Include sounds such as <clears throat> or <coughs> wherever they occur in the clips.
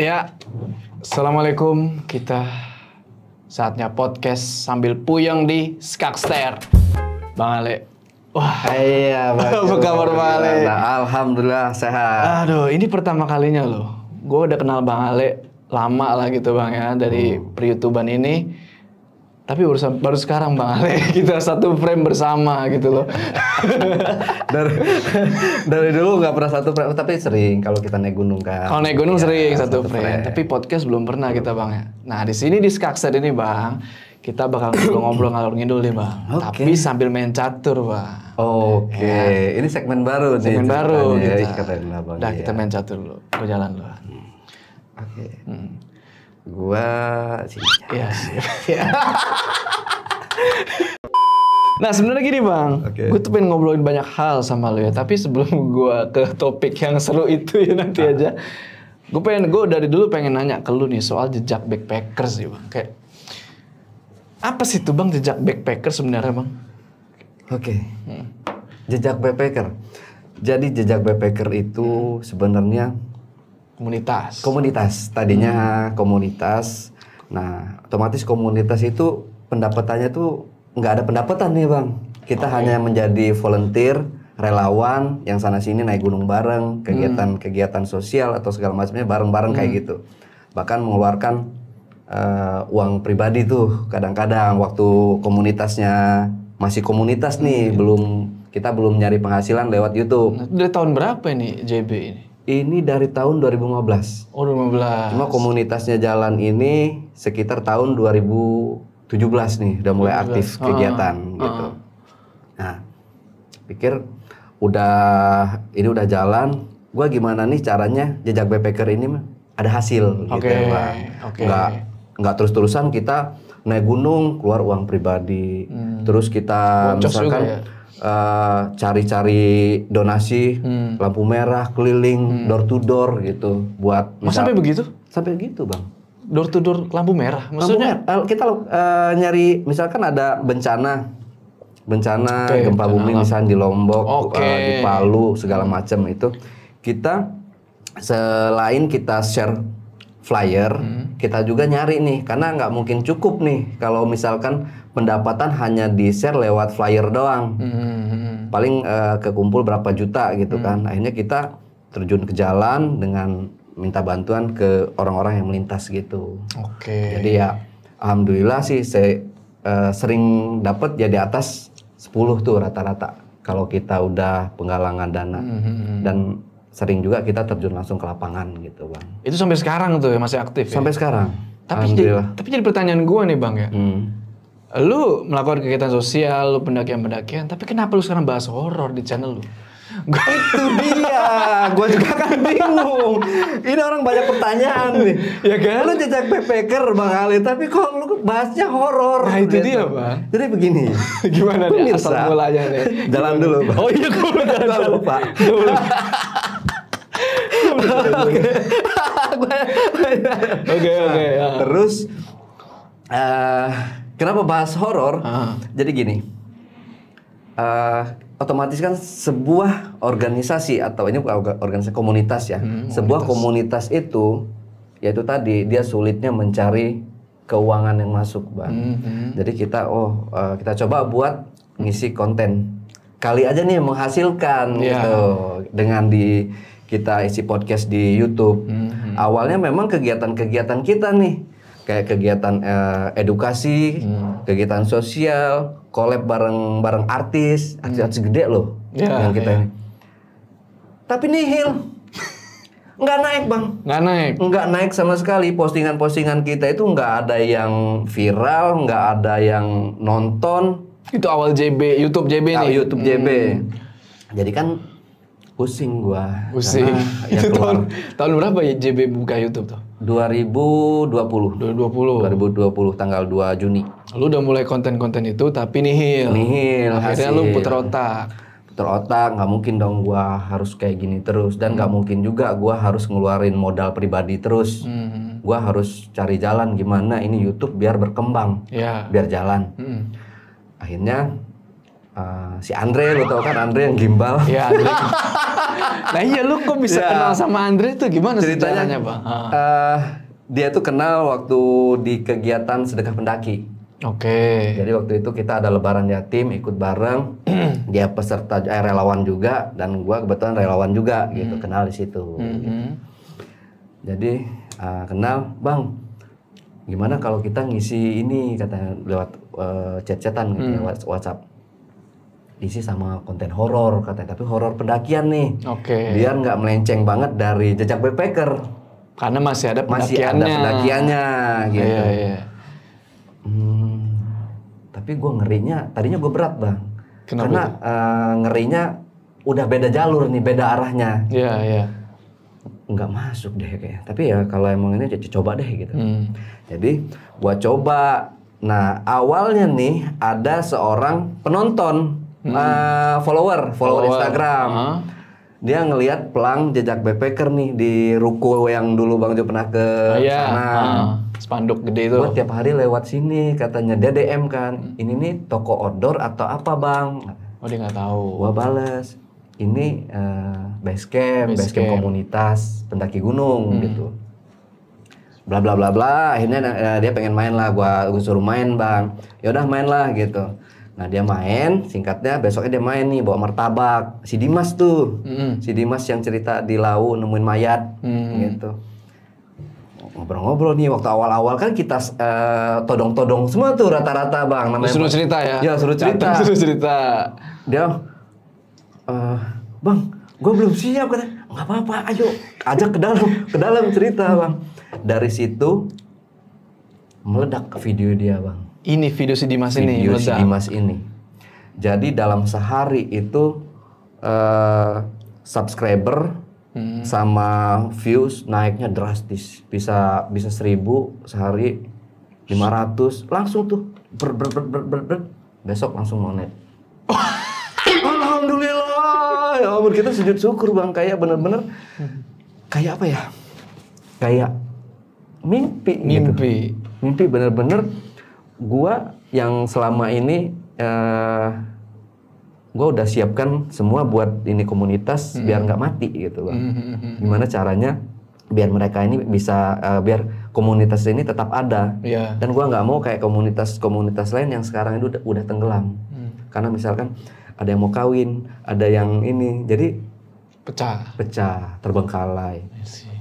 Ya, Assalamualaikum. Kita saatnya podcast sambil puyeng di Skakster. Bang Ale. Wah, iya, <laughs> apa kabar Bang Ale? Alhamdulillah sehat. Aduh, ini pertama kalinya loh. Gue udah kenal Bang Ale lama lah gitu Bang ya, dari hmm. Oh. perYouTuban ini tapi baru baru sekarang bang Ale <laughs> kita satu frame bersama gitu loh <laughs> dari dari dulu nggak pernah satu frame tapi sering kalau kita naik gunung kan kalau naik gunung ya, sering satu, satu frame. frame tapi podcast belum pernah kita bang ya. nah di sini di Skakset ini bang kita bakal ngobrol-ngobrol ngalor ngidul nih bang. Okay. Tapi sambil main catur bang. Oke, okay. ya. ini segmen baru segmen nih. Segmen baru kita. Iya, kita, nah, bang, Dah ya. kita main catur dulu, berjalan jalan dulu. Hmm. Oke. Okay. Hmm. Gua sih Iya. Ya. <laughs> Nah sebenarnya gini bang, okay. gue tuh pengen ngobrolin banyak hal sama lo ya. Tapi sebelum <laughs> gue ke topik yang seru itu ya nanti ah. aja, gue pengen gue dari dulu pengen nanya ke lu nih soal jejak backpacker sih bang. Kayak apa sih tuh bang jejak backpacker sebenarnya bang? Oke, okay. hmm. jejak backpacker. Jadi jejak backpacker itu sebenarnya komunitas komunitas tadinya hmm. komunitas nah otomatis komunitas itu pendapatannya tuh nggak ada pendapatan nih bang kita okay. hanya menjadi volunteer relawan yang sana sini naik gunung bareng hmm. kegiatan hmm. kegiatan sosial atau segala macamnya bareng-bareng hmm. kayak gitu bahkan mengeluarkan uh, uang pribadi tuh kadang-kadang waktu komunitasnya masih komunitas nih hmm. belum kita belum nyari penghasilan lewat YouTube. Nah, dari tahun berapa ini JB ini? Ini dari tahun 2015. Oh, 2015. Cuma komunitasnya jalan ini sekitar tahun 2017 nih udah mulai 2017. aktif ah, kegiatan uh, uh. gitu. Ah. Nah, pikir udah ini udah jalan, gua gimana nih caranya jejak backpacker ini ada hasil okay. gitu, ya, Bang. Okay. Enggak nggak terus-terusan kita naik gunung keluar uang pribadi. Hmm. Terus kita misalkan ya? Eh, cari-cari uh, donasi hmm. lampu merah keliling hmm. door to door gitu buat Mas oh, sampai begitu sampai gitu bang door to door lampu merah maksudnya lampu merah. Eh, kita uh, nyari misalkan ada bencana bencana okay, gempa bumi lampu. misalnya di Lombok okay. uh, di Palu segala macam itu kita selain kita share flyer hmm. kita juga nyari nih karena nggak mungkin cukup nih kalau misalkan pendapatan hanya di share lewat flyer doang. Hmm. hmm, hmm, hmm. Paling uh, kekumpul berapa juta gitu hmm. kan. Akhirnya kita terjun ke jalan dengan minta bantuan ke orang-orang yang melintas gitu. Oke. Okay. Jadi ya alhamdulillah sih saya uh, sering dapat ya atas 10 tuh rata-rata kalau kita udah penggalangan dana. Hmm. Dan sering juga kita terjun langsung ke lapangan gitu, Bang. Itu sampai sekarang tuh ya masih aktif. Ya? Sampai sekarang. Tapi jadi, tapi jadi pertanyaan gue nih, Bang ya. Hmm lu melakukan kegiatan sosial, lu pendakian-pendakian, tapi kenapa lu sekarang bahas horor di channel lu? Gua itu dia, gue juga kan bingung. Ini orang banyak pertanyaan nih. Ya kan? Lu jejak backpacker Bang Ali, tapi kok lu bahasnya horor? Nah itu dia Bang. Jadi begini. <laughs> Gimana nih asal mulanya nih? Jalan dulu Bang. Oh iya gue jalan dulu lupa. <laughs> Oke oke. Ya. Terus. Uh, Kenapa bahas horor? Uh. Jadi gini, uh, otomatis kan sebuah organisasi atau ini organisasi komunitas ya, hmm, komunitas. sebuah komunitas itu yaitu tadi dia sulitnya mencari keuangan yang masuk, bang. Hmm, hmm. Jadi kita oh uh, kita coba buat ngisi konten kali aja nih menghasilkan yeah. gitu dengan di kita isi podcast di YouTube. Mm hmm. Awalnya memang kegiatan-kegiatan kita nih kayak kegiatan uh, edukasi, hmm. kegiatan sosial, collab bareng bareng artis, artis-artis hmm. gede loh yeah, yang kita yeah. ini. Tapi nihil. nggak naik bang nggak naik nggak naik sama sekali postingan-postingan kita itu nggak ada yang viral nggak ada yang nonton itu awal JB YouTube JB nah, nih. Oh, YouTube hmm. JB jadi kan pusing gua. Pusing. <laughs> Ya itu keluar. tahun tahun berapa ya JB buka YouTube tuh? 2020. 2020. 2020 tanggal 2 Juni. Lu udah mulai konten-konten itu tapi nihil. Nihil. Akhirnya hasil. lu puter otak. Puter otak, nggak mungkin dong gua harus kayak gini terus dan nggak hmm. mungkin juga gua harus ngeluarin modal pribadi terus. Hmm. Gua harus cari jalan gimana ini YouTube biar berkembang. Yeah. Biar jalan. Hmm. Akhirnya uh, si Andre lo tau kan Andre yang gimbal. Iya Andre. <laughs> nah iya lu kok bisa ya. kenal sama Andre itu gimana ceritanya bang? Uh, dia tuh kenal waktu di kegiatan sedekah pendaki. Oke. Okay. Jadi waktu itu kita ada lebaran yatim ikut bareng. <clears throat> dia peserta eh, relawan juga dan gua kebetulan relawan juga hmm. gitu kenal di situ. Hmm. hmm. Jadi uh, kenal, Bang. Gimana kalau kita ngisi ini kata lewat uh, chat-chatan gitu, ya, hmm. lewat WhatsApp isi sama konten horor katanya tapi horor pendakian nih oke okay. biar nggak melenceng banget dari jejak backpacker karena masih ada pendakiannya masih ada pendakiannya iya, gitu iya, iya. Hmm, tapi gue ngerinya tadinya gue berat bang Kenapa karena uh, ngerinya udah beda jalur nih beda arahnya iya yeah, iya yeah. nggak masuk deh kayak tapi ya kalau emang ini coba deh gitu hmm. jadi gue coba Nah, awalnya nih ada seorang penonton hmm. uh, follower, follower, follower Instagram. Uh-huh. Dia ngelihat pelang jejak backpacker nih di ruko yang dulu Bang Jo pernah ke oh, iya. sana. Uh, spanduk gede itu. Buat tiap hari lewat sini katanya dia DM kan. Hmm. Ini nih toko outdoor atau apa, Bang? Oh, dia nggak tahu. Gua bales. Ini uh, base camp, base, base camp. camp komunitas pendaki gunung hmm. gitu bla bla bla bla akhirnya uh, dia pengen main lah gua, gua suruh main bang Ya udah main lah gitu Nah dia main, singkatnya besoknya dia main nih bawa martabak. Si Dimas tuh, mm-hmm. si Dimas yang cerita di lau nemuin mayat, mm-hmm. gitu. Ngobrol-ngobrol nih waktu awal-awal kan kita todong eh, todong-todong semua tuh rata-rata bang. Namanya, suruh cerita ya? Ya suruh cerita. Datang <laughs> suruh cerita. Dia, uh, bang, gue belum siap kata. Nggak apa-apa, ayo ajak ke dalam, ke dalam cerita bang. Dari situ meledak ke video dia bang ini video si Dimas ini video si Dimas ini jadi dalam sehari itu uh, subscriber hmm. sama views naiknya drastis bisa bisa seribu sehari lima ratus langsung tuh ber ber ber ber ber, ber. besok langsung monet <coughs> alhamdulillah ya Allah kita sujud syukur bang kayak bener-bener kayak apa ya kayak mimpi mimpi gitu. mimpi bener-bener gua yang selama ini uh, eh, gue udah siapkan semua buat ini komunitas mm-hmm. biar nggak mati gitu loh. Mm-hmm. Gimana caranya biar mereka ini bisa uh, biar komunitas ini tetap ada. Yeah. Dan gua nggak mau kayak komunitas-komunitas lain yang sekarang itu udah, udah tenggelam. Mm. Karena misalkan ada yang mau kawin, ada yang ini, jadi pecah, pecah, terbengkalai.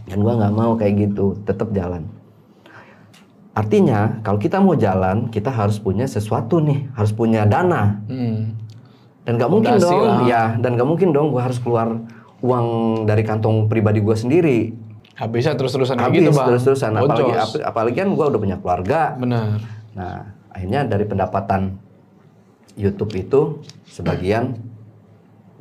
Dan gua nggak mau kayak gitu, tetap jalan. Artinya kalau kita mau jalan kita harus punya sesuatu nih, harus punya dana. Hmm. Dan gak mungkin dong, sih, ya. Dan nggak mungkin dong gue harus keluar uang dari kantong pribadi gue sendiri. Habisnya terus-terusan Habis, gitu terus-terusan. Apalagi ap, apalagi kan gue udah punya keluarga. Benar. Nah akhirnya dari pendapatan YouTube itu sebagian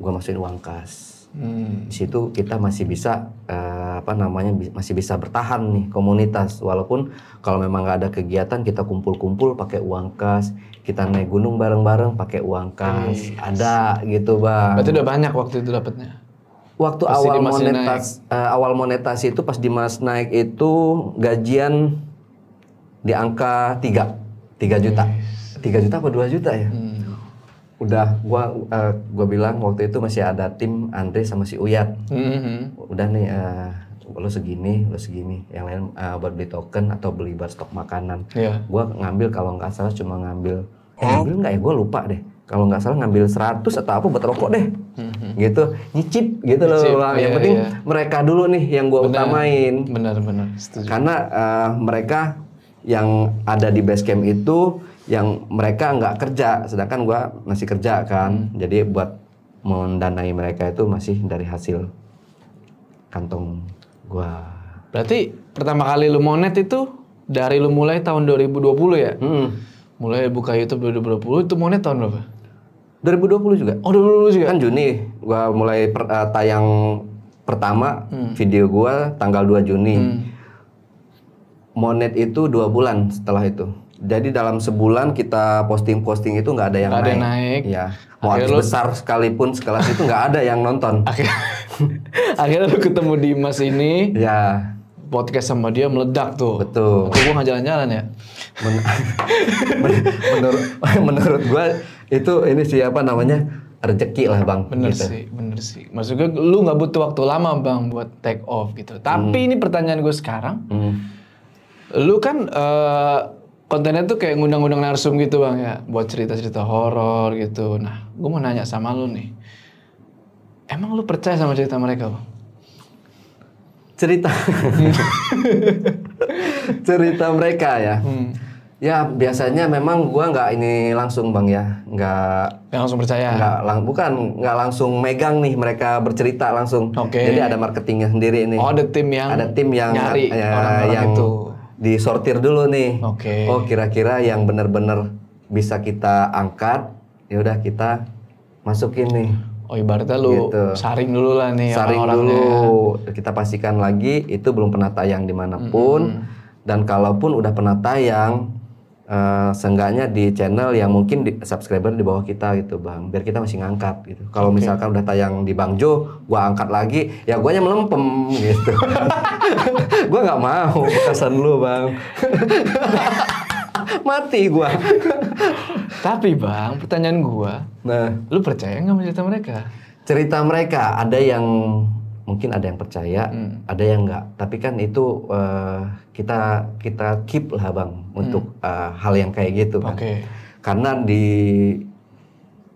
gue masukin uang kas Hmm. Di situ kita masih bisa eh, apa namanya masih bisa bertahan nih komunitas walaupun kalau memang nggak ada kegiatan kita kumpul-kumpul pakai uang kas, kita naik gunung bareng-bareng pakai uang kas. Yes. Iya. Ada gitu, Bang. Berarti udah banyak waktu itu dapatnya. Waktu pas awal monetas uh, eh, awal monetasi itu pas di mas naik itu gajian di angka tiga 3 juta. tiga 3 juta apa dua juta ya? Hmm udah gua uh, gua bilang waktu itu masih ada tim Andre sama si Uyat mm-hmm. udah nih uh, lo segini lo segini yang lain uh, buat beli token atau beli buat stok makanan yeah. gua ngambil kalau nggak salah cuma ngambil eh, ngambil nggak ya gua lupa deh kalau nggak salah ngambil 100 atau apa buat rokok deh mm-hmm. gitu nyicip gitu loh yang iya, penting iya. mereka dulu nih yang gua bener, utamain benar benar karena uh, mereka yang ada di base camp itu yang mereka nggak kerja sedangkan gue masih kerja kan hmm. jadi buat mendanai mereka itu masih dari hasil kantong gue berarti pertama kali lu monet itu dari lu mulai tahun 2020 ya hmm. mulai buka YouTube 2020 itu monet tahun berapa 2020 juga oh 2020 juga kan Juni gue mulai per, uh, tayang pertama hmm. video gue tanggal 2 Juni hmm. monet itu dua bulan setelah itu jadi dalam sebulan kita posting-posting itu nggak ada yang gak naik. Ada naik. Ya. Mau artis lu... besar sekalipun sekelas itu nggak ada yang nonton. <laughs> akhirnya, akhirnya lu ketemu Mas ini. Ya. Podcast sama dia meledak tuh. Betul. Aku gue jalan-jalan ya. Men <laughs> menurut menurut gue itu ini siapa namanya rezeki lah bang. Bener gitu. sih, bener sih. Maksud gue lu nggak butuh waktu lama bang buat take off gitu. Tapi hmm. ini pertanyaan gue sekarang. Hmm. Lu kan uh, kontennya tuh kayak ngundang-ngundang narsum gitu bang ya buat cerita-cerita horor gitu nah gue mau nanya sama lu nih emang lu percaya sama cerita mereka bang cerita hmm. <laughs> cerita mereka ya hmm. ya biasanya memang gue nggak ini langsung bang ya nggak langsung percaya nggak lang bukan nggak langsung megang nih mereka bercerita langsung okay. jadi ada marketingnya sendiri ini oh ada tim yang ada tim yang nyari ya, orang -orang yang itu disortir dulu nih. Oke. Okay. Oh, kira-kira yang benar-benar bisa kita angkat, ya udah kita masukin nih. Oh, ibaratnya lu gitu. saring dulu lah nih Saring dulu. Kita pastikan lagi itu belum pernah tayang dimanapun. Mm -hmm. Dan kalaupun udah pernah tayang, uh, seenggaknya di channel yang mungkin di, subscriber di bawah kita gitu bang biar kita masih ngangkat gitu kalau okay. misalkan udah tayang di Bang Jo gua angkat lagi ya guanya melempem gitu <laughs> gua nggak mau pesan lu bang <laughs> mati gua tapi bang pertanyaan gue. nah lu percaya nggak sama cerita mereka cerita mereka ada yang mungkin ada yang percaya, hmm. ada yang enggak. Tapi kan itu uh, kita kita keep lah bang hmm. untuk uh, eh, hal yang kayak gitu kan. Okay. Karena di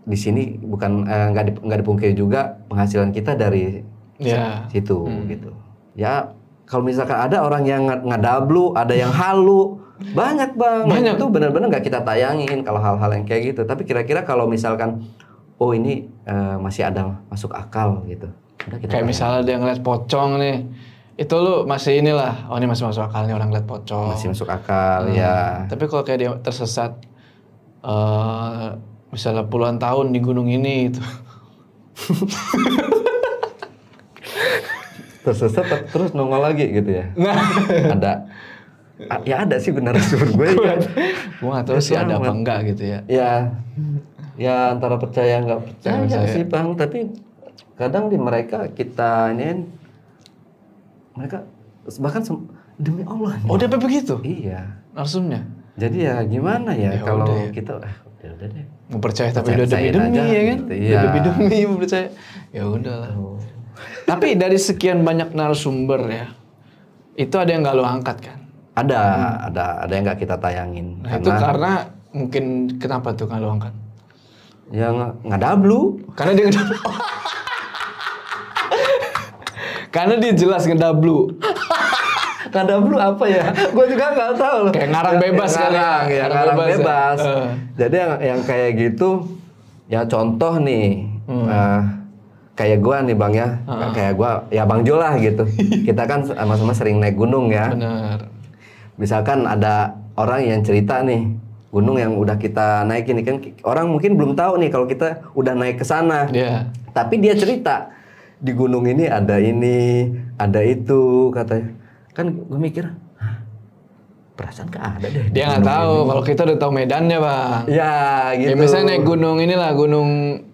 di sini bukan eh, nggak uh, nggak dipungkiri juga penghasilan kita dari yeah. situ hmm. gitu. Ya kalau misalkan ada orang yang ngadablu, ada yang halu, banyak bang. Banyak. Itu benar-benar nggak kita tayangin kalau hal-hal yang kayak gitu. Tapi kira-kira kalau misalkan oh ini uh, masih ada masuk akal gitu Udah kita Kayak bayar. misalnya dia ngeliat pocong nih, itu lu masih inilah, oh ini masih masuk akal nih orang ngeliat pocong. Masih masuk akal, hmm. ya. Tapi kalau kayak dia tersesat, uh, misalnya puluhan tahun di gunung ini itu. <laughs> tersesat terus nongol lagi gitu ya. Nah, ada A, ah, ya ada sih benar sumber gue iya. ya. gue gak tau sih ada apa enggak gitu ya. Ya. Ya antara percaya enggak percaya, percaya sih Bang, tapi kadang di mereka kita ini mereka bahkan demi Allah Oh dia begitu? Iya. Langsungnya. Jadi ya gimana ya, ya kalau ya. kita ah udah, ya udah deh. Mau percaya tapi udah demi demi ya kan? Gitu, udah iya. demi demi mau percaya. Ya udahlah. tapi dari sekian banyak narasumber ya, itu ada yang nggak lo angkat kan? Ada, hmm. ada, ada yang nggak kita tayangin. Nah, karena, itu karena mungkin kenapa tuh kalau angkat? yang nggak ada blue Karena dia nggak <laughs> Karena dia jelas blue, <laughs> ngedah blue apa ya? Gue juga nggak tahu loh. Kayak ngarang bebas ya, kali ngarang, ya. Ngarang, ngarang bebas. Ya. bebas. Ya. Jadi yang yang kayak gitu ya contoh nih. Hmm. Uh, kayak gua nih Bang ya. Uh. Kayak gua ya Bang Jo lah gitu. <laughs> Kita kan sama-sama sering naik gunung ya. Benar. Misalkan ada orang yang cerita nih gunung yang udah kita naikin kan orang mungkin belum tahu nih kalau kita udah naik ke sana. Yeah. Tapi dia cerita di gunung ini ada ini, ada itu katanya. Kan gue mikir, perasaan gak ada deh. Dia nggak tahu kalau kita udah tahu medannya, Bang. Ya, ya, gitu. Ya misalnya naik gunung inilah gunung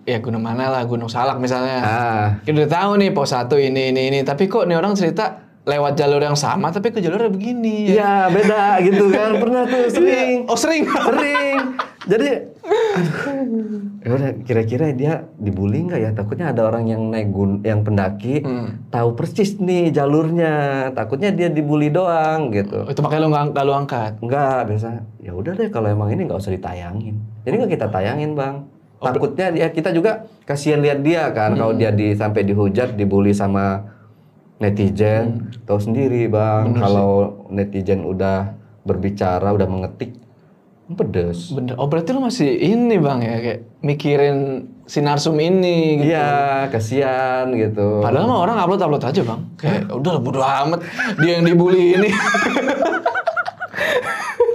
ya gunung mana lah, gunung Salak misalnya. Ah. Kita udah tahu nih pos satu ini ini ini, tapi kok nih orang cerita lewat jalur yang sama tapi ke jalurnya begini ya. Ya beda gitu kan. Pernah tuh sering. Oh sering. Sering. Jadi <laughs> aduh. Ya kira-kira dia dibully nggak ya? Takutnya ada orang yang naik gun yang pendaki hmm. tahu persis nih jalurnya. Takutnya dia dibully doang gitu. Oh, itu makanya lo nggak nggak angkat? Nggak biasa. Ya udah deh kalau emang ini nggak usah ditayangin. Jadi nggak kita tayangin bang. Oh, Takutnya ya kita juga kasihan lihat dia kan hmm. kalau dia di, sampai dihujat dibully sama netizen hmm. tahu sendiri bang Bener kalau sih. netizen udah berbicara udah mengetik pedes bener oh berarti lu masih ini bang ya kayak mikirin sinar sum ini gitu. Iya, kasihan gitu. Padahal mah orang upload-upload aja, Bang. Kayak eh. udah bodo amat dia yang dibully ini.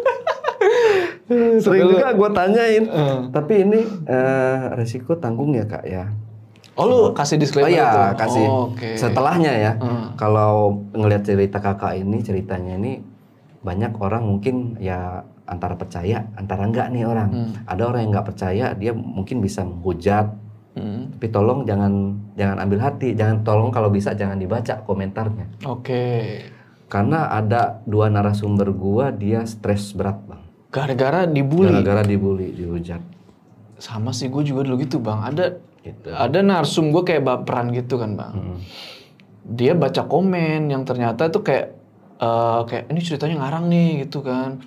<laughs> Sering juga gue tanyain, uh. tapi ini uh, resiko tanggung ya kak ya. Oh lu kasih disclaimer oh, iya, itu? kasih. Oh, okay. Setelahnya ya. Hmm. Kalau ngelihat cerita kakak ini, ceritanya ini banyak orang mungkin ya antara percaya, antara enggak nih orang. Hmm. Ada orang yang enggak percaya, dia mungkin bisa menghujat. Hmm. Tapi tolong jangan jangan ambil hati, jangan tolong kalau bisa jangan dibaca komentarnya. Oke. Okay. Karena ada dua narasumber gua dia stres berat, Bang. Gara-gara dibully. Gara-gara dibully, dihujat. Sama sih gue juga dulu gitu, Bang. Ada gitu. ada narsum gue kayak baperan gitu kan bang hmm. dia baca komen yang ternyata itu kayak uh, kayak ini ceritanya ngarang nih gitu kan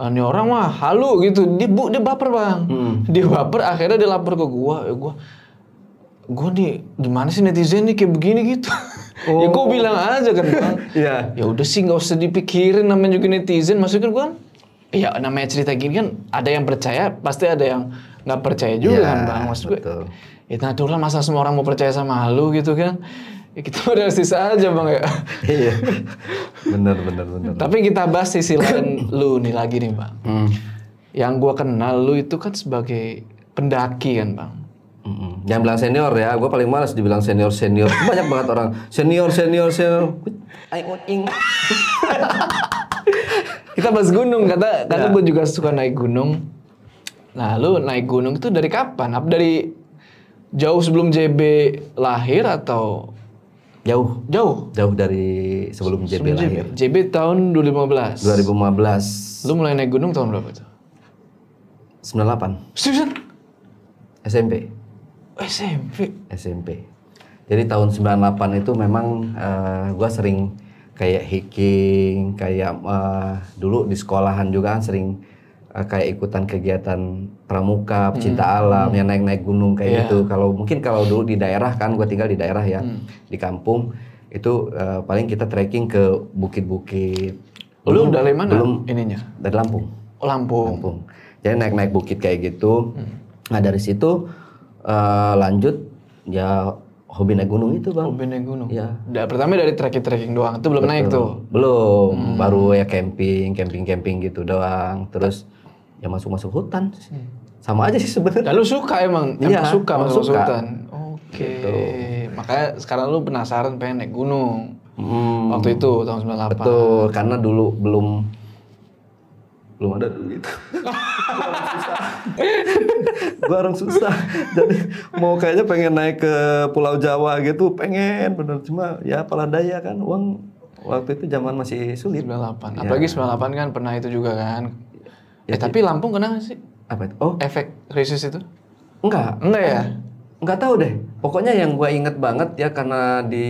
uh, ini orang mah halu gitu dia bu dia baper bang hmm. dia baper akhirnya dia lapor ke gue ya gue gue nih gimana sih netizen nih kayak begini gitu <laughs> ya oh. ya gue bilang aja kan bang <laughs> yeah. ya udah sih nggak usah dipikirin namanya juga netizen maksudnya gue kan ya namanya cerita gini kan ada yang percaya pasti ada yang nggak percaya juga yeah, kan bang maksud gue betul ya taduh lah masa semua orang mau percaya sama lu gitu kan ya kita <laughs> sisa aja bang ya iya bener bener bener tapi kita bahas sisi lain lu nih lagi nih bang hmm. yang gue kenal lu itu kan sebagai pendaki kan bang hmm, hmm. Yang bilang senior ya, gue paling males dibilang senior senior. Banyak banget orang senior senior senior. I Kita bahas gunung kata, kata ya. gue juga suka naik gunung. Nah, lu naik gunung itu dari kapan? Apa dari jauh sebelum JB lahir atau jauh jauh jauh dari sebelum, sebelum JB lahir. JB. tahun 2015. 2015. Lu mulai naik gunung tahun berapa tuh? 98. Seriusan? SMP. SMP. SMP. Jadi tahun 98 itu memang uh, gua sering kayak hiking, kayak uh, dulu di sekolahan juga kan sering Eh, kayak ikutan kegiatan pramuka, hmm. pecinta hmm. alam, hmm. yang naik-naik gunung kayak yeah. gitu. Kalau mungkin kalau dulu di daerah kan, gue tinggal di daerah ya, hmm. di kampung itu uh, paling kita trekking ke bukit-bukit. Belum dari mana? Belum ininya? Dari Lampung. Oh, Lampung. Lampung. Jadi naik-naik bukit kayak gitu. Hmm. Nah dari situ uh, lanjut ya hobi naik gunung itu bang. Hobi naik gunung. Ya. Da, pertama dari trekking trekking doang itu belum Betul. naik tuh. Belum. Hmm. Baru ya camping camping camping gitu doang. Terus ya masuk masuk hutan hmm. sama aja sih sebenarnya lu suka emang ya emang iya, suka masuk, masuk hutan oke okay. gitu. makanya sekarang lu penasaran pengen naik gunung hmm. waktu itu tahun sembilan puluh betul karena dulu belum belum ada duit gitu. <laughs> gua orang susah susah jadi mau kayaknya pengen naik ke Pulau Jawa gitu pengen bener cuma ya pala daya kan uang waktu itu zaman masih sulit 98 ya. apalagi 98 kan pernah itu juga kan Ya, eh, tapi gitu. Lampung kena gak sih? Apa itu? Oh, efek krisis itu? Enggak. Enggak ya? Eh. Enggak tahu deh. Pokoknya yang gue inget banget ya karena di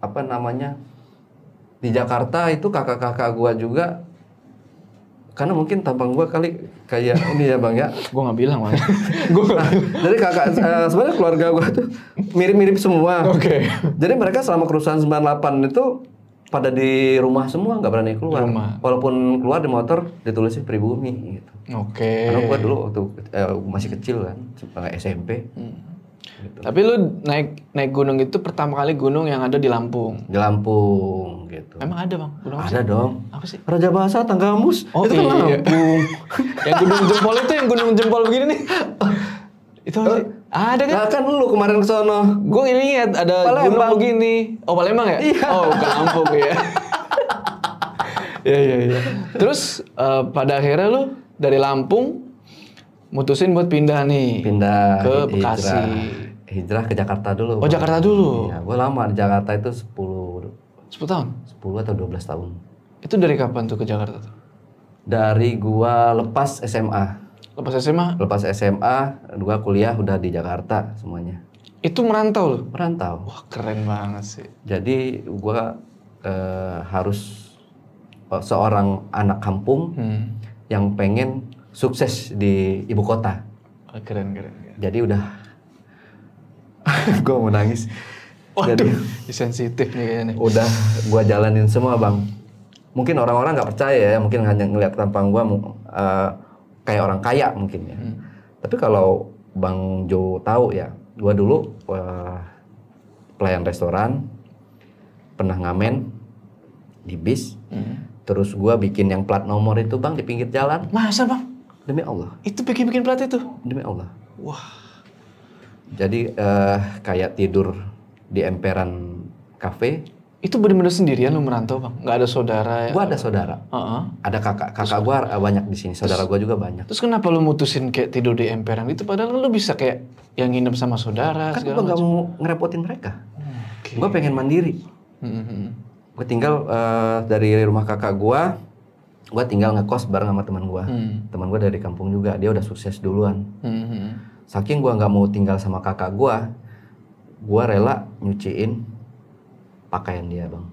apa namanya di Jakarta itu kakak-kakak gue juga karena mungkin tampang gue kali kayak ini ya bang ya <laughs> gue nggak bilang bang <laughs> gue nah, jadi kakak uh, sebenarnya keluarga gue tuh mirip-mirip semua oke okay. jadi mereka selama kerusuhan 98 itu pada di rumah semua nggak berani keluar. Rumah. Walaupun keluar di motor ditulisnya pribumi gitu. Oke. Okay. Karena gua dulu waktu eh, masih kecil kan, sebagai eh, SMP. Hmm. Gitu. Tapi lu naik naik gunung itu pertama kali gunung yang ada di Lampung. Di Lampung gitu. Emang ada bang? Gunung ada sih? dong. Apa sih? Raja Bahasa Tanggamus. Oh, itu kan iya. Lampung. <laughs> yang gunung jempol itu yang gunung jempol begini nih. <laughs> itu apa ada kan? Nah, kan lu kemarin ke sono. Gue ini lihat ada Palembang. gunung begini. Oh, Palembang ya? Iya. Oh, kampung ya. <laughs> Iya, iya, iya. Terus uh, pada akhirnya lu dari Lampung mutusin buat pindah nih. Pindah ke hijrah. Bekasi. Hijrah ke Jakarta dulu. Oh, bang. Jakarta dulu. Iya, gue lama di Jakarta itu 10 10 tahun? 10 atau 12 tahun. Itu dari kapan tuh ke Jakarta tuh? Dari gua lepas SMA. Lepas SMA? Lepas SMA, dua kuliah udah di Jakarta semuanya. Itu merantau loh? Merantau. Wah keren banget sih. Jadi gue eh, harus eh, seorang anak kampung hmm. yang pengen sukses di ibu kota. keren, keren, keren. Jadi udah, <laughs> gue mau nangis. Waduh, Jadi, sensitif nih kayaknya. Udah gue jalanin semua bang. Mungkin orang-orang nggak percaya ya, mungkin hanya ngeliat tampang gue. Uh, kayak orang kaya mungkin ya. Hmm. Tapi kalau Bang Jo tahu ya, gua dulu uh, pelayan restoran, pernah ngamen di bis, hmm. terus gua bikin yang plat nomor itu bang di pinggir jalan. Masa bang? Demi Allah. Itu bikin-bikin plat itu? Demi Allah. Wah. Jadi uh, kayak tidur di emperan kafe, itu benar-benar sendirian lu merantau bang? Gak ada saudara? Ya? Gue ada saudara. Uh -huh. Ada kakak. Kakak gua eh, banyak di sini. Saudara gua juga banyak. Terus kenapa lu mutusin kayak tidur di emperan Itu Padahal lu bisa kayak yang nginep sama saudara. Kan gue gak mau ngerepotin mereka. Okay. Gue pengen mandiri. Mm -hmm. hmm, hmm. Gue tinggal uh, dari rumah kakak gua, gua tinggal ngekos bareng sama teman gua. Mm. Teman gue dari kampung juga. Dia udah sukses duluan. Mm -hmm. Saking gua nggak mau tinggal sama kakak gua, gua rela nyuciin pakaian dia bang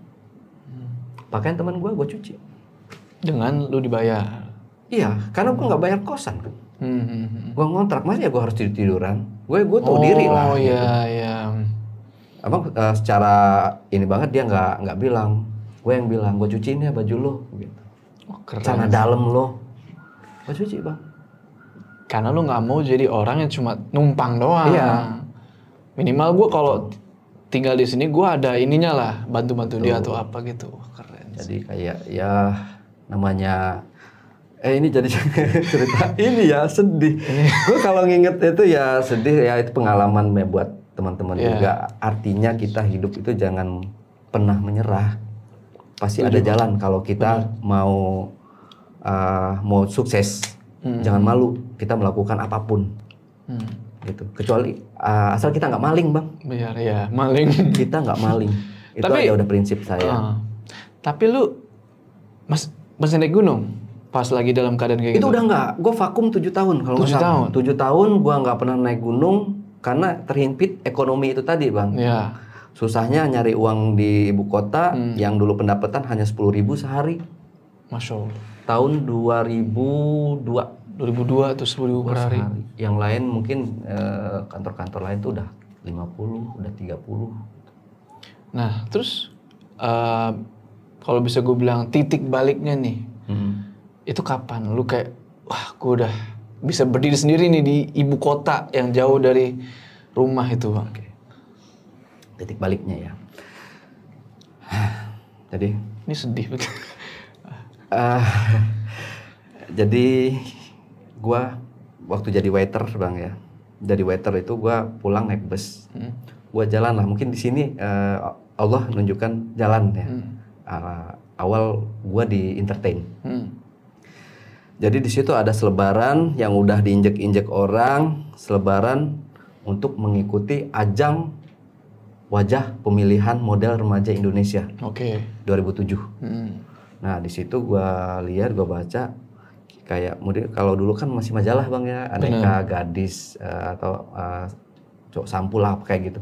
hmm. pakaian teman gue gue cuci dengan lu dibayar iya karena gue nggak bayar kosan kan hmm. hmm, hmm. gue ngontrak masih ya gue harus tidur tiduran gue gue tau oh, diri lah oh iya gitu. iya abang uh, eh, secara ini banget dia nggak nggak bilang gue yang bilang gue cuciin ya baju lo gitu oh, keren. dalam lo gue cuci bang karena lu nggak mau jadi orang yang cuma numpang doang iya. minimal gue kalau tinggal di sini gue ada ininya lah bantu-bantu dia atau apa gitu keren keren jadi kayak ya namanya eh ini jadi <laughs> cerita ini ya sedih gue kalau nginget itu ya sedih ya itu pengalaman buat teman-teman yeah. juga artinya kita hidup itu jangan pernah menyerah pasti Tujuh. ada jalan kalau kita Benar. mau uh, mau sukses hmm. jangan malu kita melakukan apapun hmm gitu kecuali uh, asal kita nggak maling bang biar ya iya, maling <laughs> kita nggak maling <laughs> itu tapi, aja udah prinsip saya uh, tapi lu mas mas naik gunung pas lagi dalam keadaan kayak itu gitu. udah nggak gue vakum tujuh tahun kalau tujuh tahun tujuh tahun gue nggak pernah naik gunung karena terhimpit ekonomi itu tadi bang ya. susahnya nyari uang di ibu kota hmm. yang dulu pendapatan hanya sepuluh ribu sehari masya allah tahun 2002 2002 atau 10 ribu per hari. Yang lain mungkin eh, kantor-kantor lain tuh udah 50, udah 30. Nah, terus uh, kalau bisa gue bilang titik baliknya nih, hmm. itu kapan? Lu kayak, wah gue udah bisa berdiri sendiri nih di ibu kota yang jauh dari rumah itu bang. Oke. Titik baliknya ya. <sighs> Jadi. Ini sedih uh, <laughs> jadi gue waktu jadi waiter bang ya dari waiter itu gue pulang naik bus hmm. gue jalan lah mungkin di sini uh, Allah nunjukkan jalan ya hmm. uh, awal gue di entertain hmm. jadi di situ ada selebaran yang udah diinjek injek orang selebaran untuk mengikuti ajang wajah pemilihan model remaja Indonesia oke okay. 2007 hmm. nah di situ gue lihat gue baca kayak mudik kalau dulu kan masih majalah bang ya aneka Bener. gadis uh, atau uh, eh, cok sampul lah kayak gitu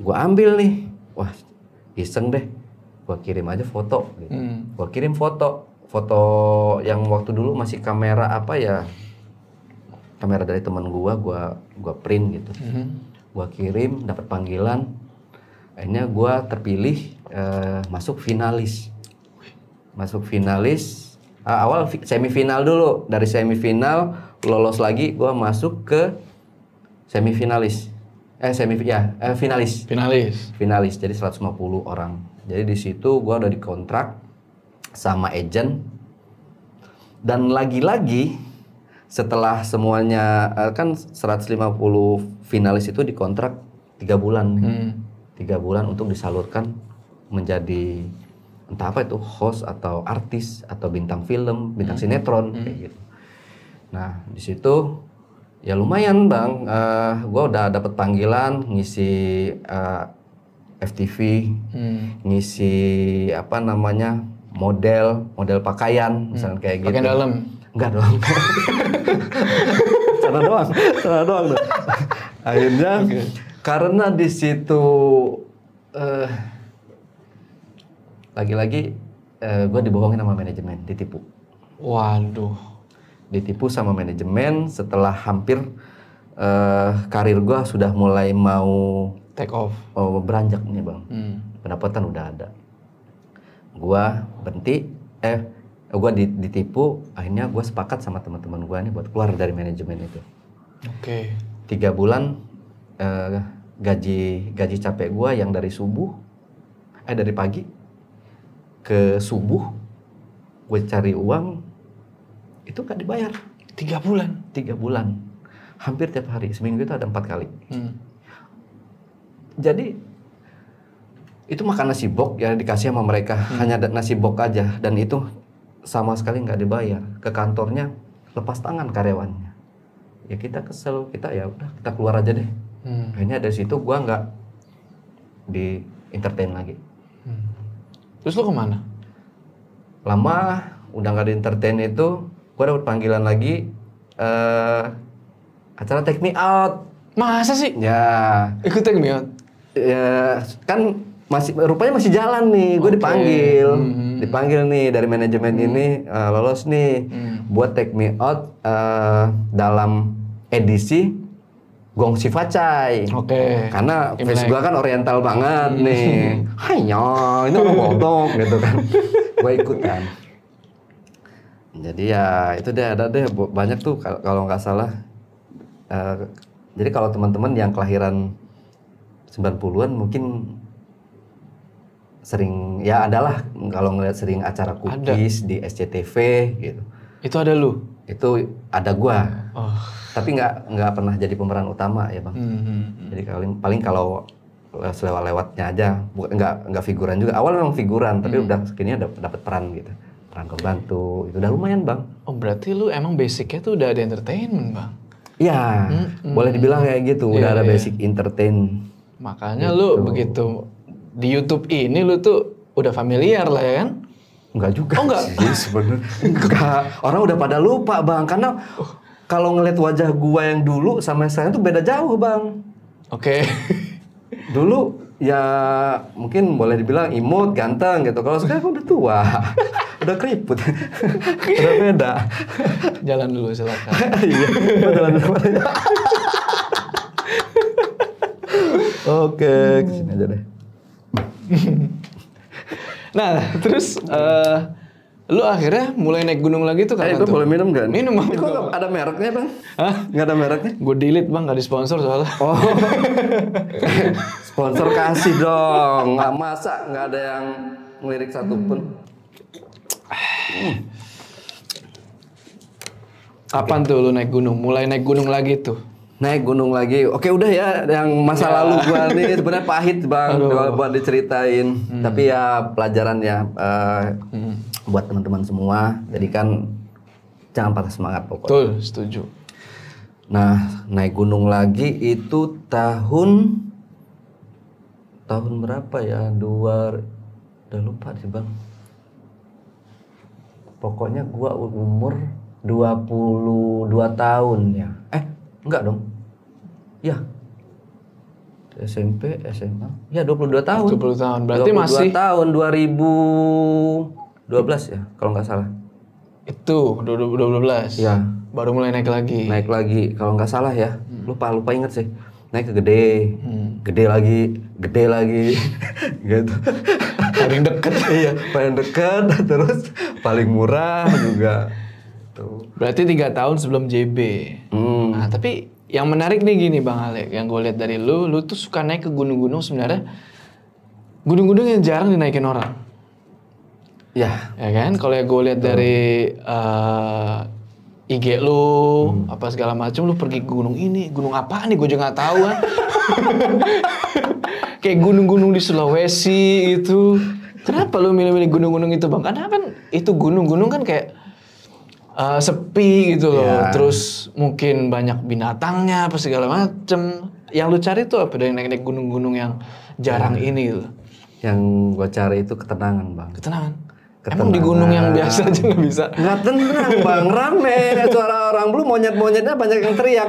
gue ambil nih wah iseng deh gue kirim aja foto gitu. hmm. gue kirim foto foto yang waktu dulu masih kamera apa ya kamera dari teman gue gue gue print gitu hmm. gue kirim dapat panggilan akhirnya gue terpilih uh, masuk finalis masuk finalis uh, awal semifinal dulu dari semifinal lolos lagi gue masuk ke semifinalis eh semi ya eh, finalis finalis finalis jadi 150 orang jadi di situ gue udah dikontrak sama agent dan lagi-lagi setelah semuanya eh, kan 150 finalis itu dikontrak tiga bulan hmm. tiga bulan untuk disalurkan menjadi entah apa itu host atau artis atau bintang film, bintang hmm. sinetron hmm. kayak gitu. Nah di situ ya lumayan bang, uh, eh, gue udah dapet panggilan ngisi uh, eh, FTV, hmm. ngisi apa namanya model model pakaian hmm. misalnya kayak kayak gitu. Pakaian dalam? Enggak dong. <laughs> Cara doang, sana doang. <laughs> Akhirnya okay. karena di situ uh, lagi-lagi uh, eh, gue dibohongin sama manajemen ditipu waduh ditipu sama manajemen setelah hampir uh, karir gue sudah mulai mau take off oh, beranjak nih bang hmm. pendapatan udah ada gue berhenti eh gue ditipu akhirnya gue sepakat sama teman-teman gue nih buat keluar dari manajemen itu oke okay. tiga bulan uh, gaji gaji capek gue yang dari subuh eh dari pagi ke subuh gue cari uang itu nggak dibayar tiga bulan tiga bulan hampir tiap hari seminggu itu ada empat kali hmm. jadi itu makan nasi bok yang dikasih sama mereka hmm. hanya nasi bok aja dan itu sama sekali nggak dibayar ke kantornya lepas tangan karyawannya ya kita kesel kita ya udah kita keluar aja deh hmm. akhirnya dari situ gue nggak di entertain lagi Terus lu kemana? Lama, udah gak ada entertain itu, gue dapet panggilan lagi, uh, acara Take Me Out. Masa sih? Ya. Ikut Take Me Out? Ya, kan masih rupanya masih jalan nih, gue okay. dipanggil. Hmm. Dipanggil nih dari manajemen hmm. ini, uh, lolos nih. Hmm. Buat Take Me Out uh, dalam edisi Gong Facai. Oke. Okay. Karena Imlek. face gua kan oriental banget hmm. nih. Hanya ini orang <laughs> botok gitu kan. gua kan. Jadi ya itu deh ada deh banyak tuh kalau nggak salah. Uh, jadi kalau teman-teman yang kelahiran 90-an mungkin sering ya adalah kalau ngeliat sering acara cookies ada. di SCTV gitu. Itu ada lu? Itu ada gua. Oh. Tapi nggak nggak pernah jadi pemeran utama ya bang. Mm hmm, Jadi paling paling kalau selewat lewatnya aja, nggak nggak figuran juga. Awal memang figuran, tapi mm. udah sekini ada dapat peran gitu, peran pembantu. Itu udah lumayan bang. Oh berarti lu emang basicnya tuh udah ada entertainment bang? Iya, mm hmm. boleh hmm. dibilang kayak gitu. Yeah, udah ada yeah. basic entertain. Makanya gitu. lu begitu di YouTube ini lu tuh udah familiar lah ya kan? Enggak juga. Oh enggak. Sih, sebenarnya. enggak. Orang udah pada lupa, Bang. Karena kalau ngeliat wajah gua yang dulu sama yang sekarang tuh beda jauh, Bang. Oke. Okay. <laughs> dulu ya mungkin boleh dibilang imut, ganteng gitu. Kalau sekarang udah tua. <laughs> udah keriput. <laughs> udah beda. Jalan dulu silakan. iya, jalan dulu. Oke, okay, kesini aja deh. Nah, terus uh, lu akhirnya mulai naik gunung lagi tuh kapan eh, tuh? boleh minum kan? Minum bang. Kok gak ada mereknya bang? Hah? Gak ada mereknya? Gue delete bang, gak di sponsor soalnya. Oh. <laughs> sponsor kasih dong. Gak masa gak ada yang ngelirik satupun. Hmm. Apaan tuh lu naik gunung? Mulai naik gunung lagi tuh? naik gunung lagi. Oke udah ya yang masa ya. lalu gua nih sebenarnya pahit bang Aduh. buat diceritain. Hmm. Tapi ya pelajaran ya uh, hmm. buat teman-teman semua. Jadi kan jangan patah semangat pokoknya. Betul, setuju. Nah naik gunung lagi itu tahun tahun berapa ya? Dua udah lupa sih bang. Pokoknya gua umur 22 tahun ya. Eh enggak dong Ya. SMP, SMA. Ya 22 tahun. 20 tahun. Berarti 22 masih tahun 2012 ya kalau nggak salah. Itu 2012. Ya. Baru mulai naik lagi. Naik lagi kalau nggak salah ya. Hmm. Lupa lupa inget sih. Naik ke gede. Hmm. Gede lagi, gede lagi. <laughs> gitu. Paling deket <laughs> iya, paling deket terus paling murah juga. Tuh. Berarti tiga tahun sebelum JB. Hmm. Nah, tapi yang menarik nih gini Bang Ale, yang gue lihat dari lu, lu tuh suka naik ke gunung-gunung sebenarnya. Gunung-gunung yang jarang dinaikin orang. Ya. Ya kan? Kalau yang gue lihat dari uh, eh, IG lu, hmm. apa segala macam, lu pergi ke gunung ini, gunung apa nih? Gue juga gak tahu kan. <laughs> Kayak gunung-gunung di Sulawesi itu. Kenapa lu milih-milih gunung-gunung itu bang? Karena kan itu gunung-gunung kan kayak uh, sepi gitu loh. Yeah. Terus mungkin banyak binatangnya apa segala macem. Yang lu cari tuh apa dari naik-naik gunung-gunung yang jarang yeah. ini loh gitu. Yang gua cari itu ketenangan bang. Ketenangan? Ketenangan. Emang di gunung yang biasa aja nggak bisa? Nggak tenang bang, rame. Suara orang belum monyet-monyetnya banyak yang teriak.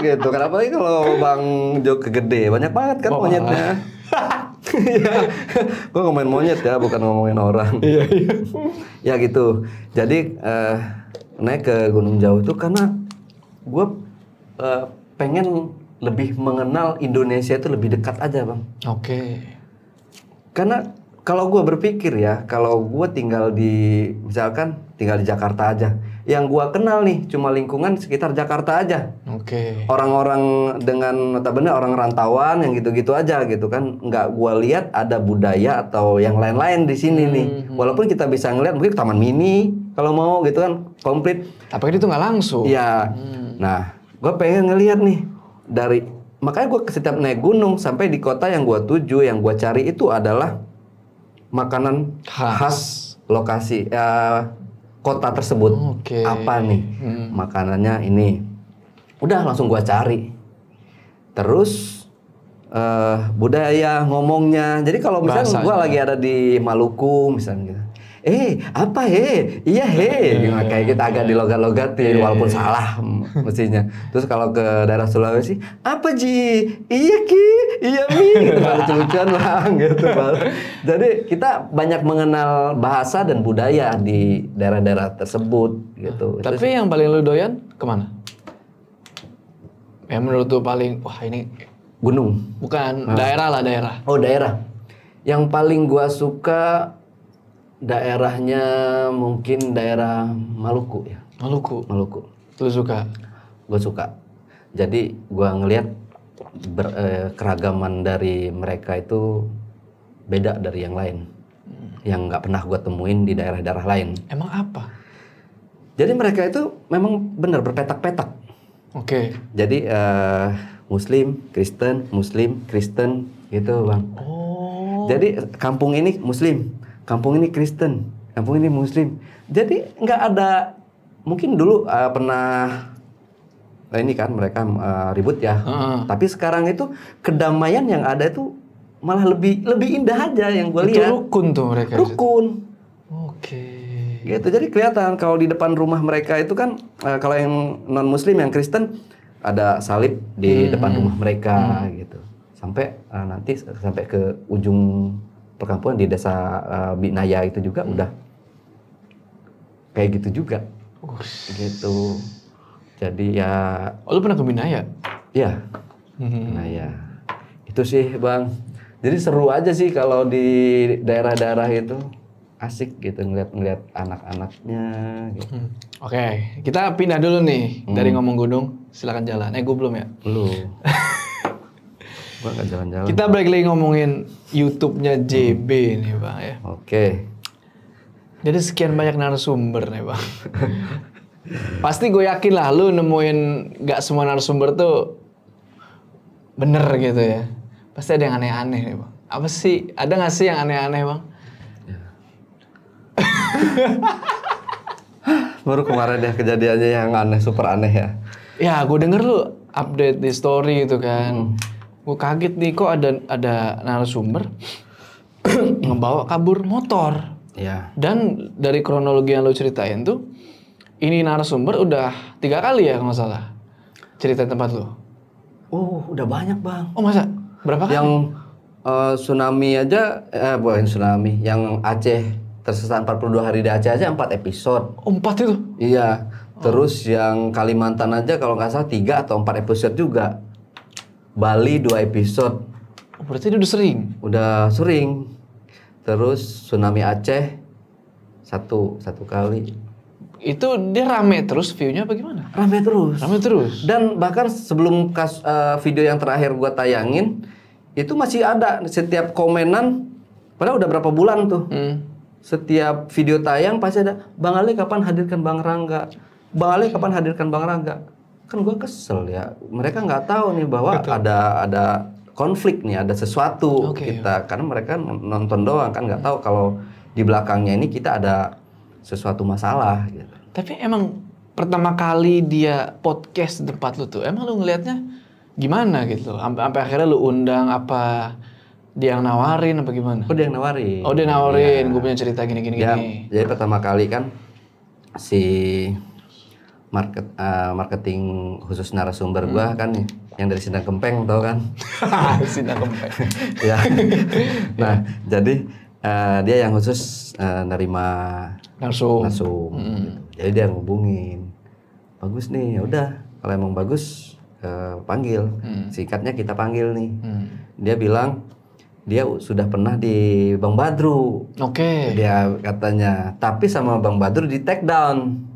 gitu. Kenapa ini kalau bang Jok kegede banyak banget kan oh, monyetnya. Iya. <laughs> gue ngomongin monyet ya, bukan ngomongin orang. Iya, iya. ya gitu. Jadi uh, naik ke Gunung Jauh itu karena gue uh, pengen lebih mengenal Indonesia itu lebih dekat aja, bang. Oke. Okay. Karena kalau gue berpikir ya, kalau gue tinggal di misalkan tinggal di Jakarta aja, yang gua kenal nih cuma lingkungan sekitar Jakarta aja. Oke. Okay. Orang-orang dengan benar orang rantauan yang gitu-gitu aja gitu kan nggak gua lihat ada budaya atau yang lain-lain di sini hmm. nih. Walaupun kita bisa ngeliat mungkin taman mini kalau mau gitu kan komplit. Tapi kan itu nggak langsung. Iya. Hmm. Nah, gua pengen ngeliat nih dari makanya gua setiap naik gunung sampai di kota yang gua tuju yang gua cari itu adalah makanan khas, khas lokasi uh, kota tersebut okay. apa nih hmm. makanannya ini udah langsung gua cari terus uh, budaya ngomongnya jadi kalau misalnya gua lagi ada di Maluku misalnya gitu eh apa he eh? iya he nah, gitu, iya, kayak kita gitu, agak iya. dilogat-logatin iya, walaupun iya. salah <laughs> mestinya terus kalau ke daerah Sulawesi apa ji iya ki iya mi gitu lucu-lucuan lah <laughs> gitu jadi kita banyak mengenal bahasa dan budaya di daerah-daerah tersebut gitu tapi itu yang paling lu doyan kemana yang menurut lu paling wah ini gunung bukan nah. daerah lah daerah oh daerah yang paling gua suka daerahnya mungkin daerah Maluku ya. Maluku. Maluku. Lu suka? Gue suka. Jadi gue ngelihat eh, keragaman dari mereka itu beda dari yang lain, hmm. yang nggak pernah gue temuin di daerah-daerah lain. Emang apa? Jadi mereka itu memang benar berpetak-petak. Oke. Okay. Jadi uh, Muslim, Kristen, Muslim, Kristen gitu bang. Oh. Jadi kampung ini Muslim, kampung ini Kristen, kampung ini Muslim. Jadi nggak ada mungkin dulu uh, pernah nah ini kan mereka uh, ribut ya. Uh-uh. Tapi sekarang itu kedamaian yang ada itu malah lebih lebih indah aja yang gue lihat. rukun tuh mereka. Rukun. Oke. Okay. Gitu. Jadi kelihatan kalau di depan rumah mereka itu kan uh, kalau yang non Muslim yang Kristen ada salib di hmm. depan hmm. rumah mereka hmm. gitu. Sampai uh, nanti sampai ke ujung perkampungan di desa uh, Binaya itu juga hmm. udah kayak gitu juga. Ush. Gitu. Jadi ya. Oh, lu pernah ke Binaya? Ya. Hmm. Binaya. Itu sih bang. Jadi seru aja sih kalau di daerah-daerah itu asik gitu ngeliat-ngeliat anak-anaknya. Gitu. Hmm. Oke, okay. kita pindah dulu nih hmm. dari ngomong gunung. Silakan jalan. Eh, gue belum ya? Belum. <laughs> Gua gak jalan-jalan. Kita balik lagi ngomongin YouTube-nya JB hmm. nih bang ya. Oke. Okay. Jadi sekian banyak narasumber nih bang. Pasti gue yakin lah lu nemuin gak semua narasumber tuh bener gitu ya. Pasti ada yang aneh-aneh nih bang. Apa sih? Ada gak sih yang aneh-aneh bang? Ya. <laughs> Baru kemarin ya kejadiannya yang aneh, super aneh ya. Ya gue denger lu update di story gitu kan. Hmm gue kaget nih kok ada ada narasumber <clears throat> ngebawa kabur motor. Ya. Dan dari kronologi yang lo ceritain tuh, ini narasumber udah tiga kali ya kalau salah cerita tempat lo. Oh, udah banyak bang. Oh masa? Berapa kali? Yang uh, tsunami aja, eh bukan tsunami, yang Aceh tersesat 42 hari di Aceh aja empat episode. Oh, 4 itu? Iya. Oh. Terus yang Kalimantan aja kalau nggak salah tiga atau empat episode juga. Bali dua episode. Oh, berarti udah sering? Udah sering. Terus tsunami Aceh satu satu kali. Itu dia rame terus viewnya apa gimana? Rame terus. Rame terus. Dan bahkan sebelum kas, uh, video yang terakhir gua tayangin itu masih ada setiap komenan padahal udah berapa bulan tuh. Hmm. Setiap video tayang pasti ada Bang Ali kapan hadirkan Bang Rangga? Bang Ali kapan hadirkan Bang Rangga? kan gue kesel ya mereka nggak tahu nih bahwa Betul. ada ada konflik nih ada sesuatu okay, kita iya. karena mereka nonton doang kan nggak tahu kalau di belakangnya ini kita ada sesuatu masalah gitu tapi emang pertama kali dia podcast di tempat lu tuh emang lu ngelihatnya gimana gitu sampai sampai akhirnya lu undang apa dia yang nawarin apa gimana? Oh dia yang nawarin. Oh dia nawarin, ya. gue punya cerita gini gini. Ya, gini. Jadi pertama kali kan si market uh, marketing khusus narasumber hmm. gua kan yang dari Sindang Kempeng tau kan <laughs> Sindang Kempeng <laughs> ya nah jadi uh, dia yang khusus uh, nerima narsum langsung hmm. jadi dia ngubungin bagus nih ya udah kalau emang bagus uh, panggil hmm. sikatnya kita panggil nih hmm. dia bilang dia sudah pernah di Bang Badru. Oke. Okay. Dia katanya, tapi sama Bang Badru di take down.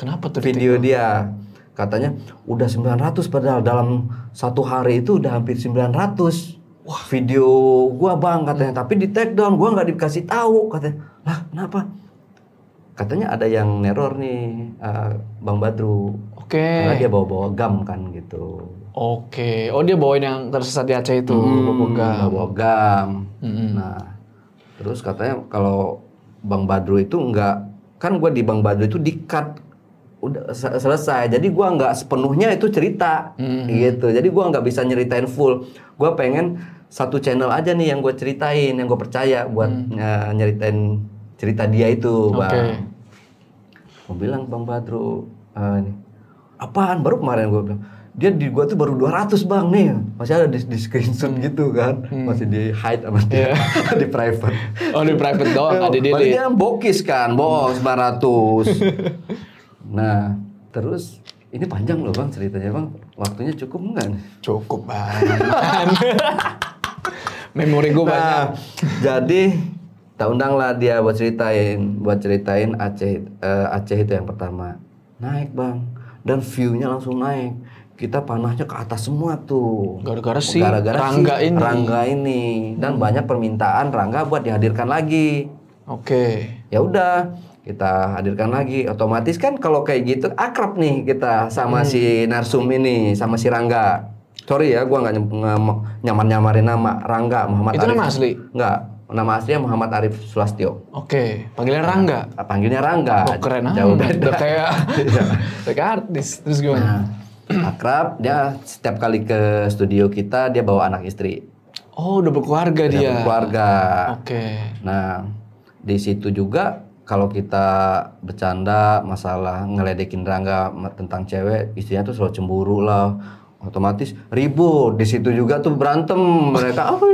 Kenapa tuh video dia? Katanya udah 900 padahal dalam satu hari itu udah hampir 900. Wah. Video gua bang katanya, tapi di take down gua nggak dikasih tahu katanya. Lah kenapa? Katanya ada yang neror nih uh, Bang Badru. Oke. Okay. Karena dia bawa-bawa gam kan gitu. Oke. Okay. Oh dia bawain yang tersesat di Aceh itu. Hmm, bawa gam. Bawa gam. Hmm. Nah terus katanya kalau Bang Badru itu enggak kan gue di Bang Badru itu di cut udah selesai. Jadi gua nggak sepenuhnya itu cerita mm-hmm. gitu. Jadi gua nggak bisa nyeritain full. Gua pengen satu channel aja nih yang gue ceritain, yang gue percaya buat mm. uh, nyeritain cerita dia itu, bang. Okay. Gue bilang bang Badru, uh, apaan? Baru kemarin gue bilang dia di gua tuh baru 200 bang nih masih ada di, di screenshot hmm. gitu kan hmm. masih di hide sama dia yeah. <laughs> di private oh di private doang iya. ada di dia bokis kan bos ratus <laughs> Nah, terus ini panjang loh bang ceritanya bang. Waktunya cukup enggak Cukup banget. <laughs> Memori gue nah, Jadi tak undanglah dia buat ceritain, buat ceritain Aceh uh, Aceh itu yang pertama. Naik bang, dan viewnya langsung naik. Kita panahnya ke atas semua tuh. Gara-gara sih. Gara-gara Rangga si, ini. Rangga ini. Dan hmm. banyak permintaan Rangga buat dihadirkan lagi. Oke. Okay. Ya udah kita hadirkan lagi otomatis kan kalau kayak gitu akrab nih kita sama hmm. si Narsum ini sama si Rangga sorry ya gua nggak nyamar nyamarin nama Rangga Muhammad itu Arif. nama asli nggak nama aslinya Muhammad Arif Sulastio oke okay. panggilnya Rangga nah, panggilnya Rangga oh, keren jauh amat. kayak kayak <laughs> kayak artis terus gimana nah, akrab dia setiap kali ke studio kita dia bawa anak istri oh udah berkeluarga udah dia berkeluarga oke okay. nah di situ juga kalau kita bercanda masalah ngeledekin Rangga tentang cewek, istrinya tuh selalu cemburu lah. Otomatis ribut di situ juga tuh berantem mereka apa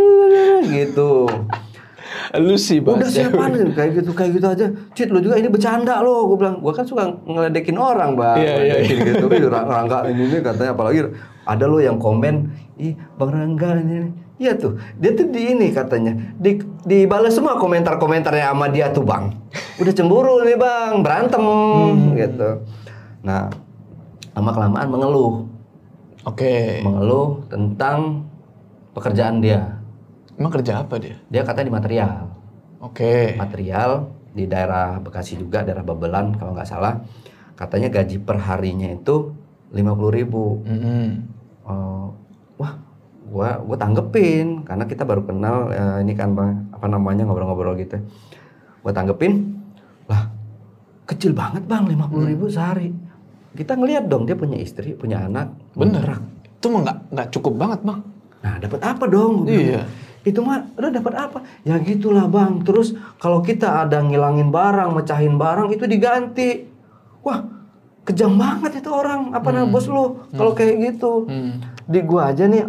gitu. Lu sih Udah siapa nih, <laughs> kayak gitu kayak gitu aja. Cit lu juga ini bercanda lo. Gue bilang gue kan suka ngeledekin orang bang. Iya iya. iya. Gitu, gitu. Rangga ini, ini katanya apalagi ada lo yang komen ih bang Rangga ini Iya tuh, dia tuh di ini katanya, di dibalas semua komentar-komentarnya sama dia tuh bang. Udah cemburu nih bang, berantem hmm. gitu. Nah, lama kelamaan mengeluh. Oke. Okay. Mengeluh tentang pekerjaan dia. Emang kerja apa dia? Dia katanya di material. Oke. Okay. Material di daerah Bekasi juga, daerah Babelan kalau nggak salah. Katanya gaji per harinya itu lima puluh ribu. Mm -hmm gue gue tanggepin karena kita baru kenal uh, ini kan bang apa namanya ngobrol-ngobrol gitu ya. gue tanggepin lah kecil banget bang lima puluh ribu hmm. sehari kita ngeliat dong dia punya istri punya anak bener itu mah nggak nggak cukup banget bang nah dapat apa dong iya itu mah udah dapat apa ya gitulah bang terus kalau kita ada ngilangin barang mecahin barang itu diganti wah kejam banget itu orang apa hmm. namanya bos lo kalau hmm. kayak gitu hmm. di gua aja nih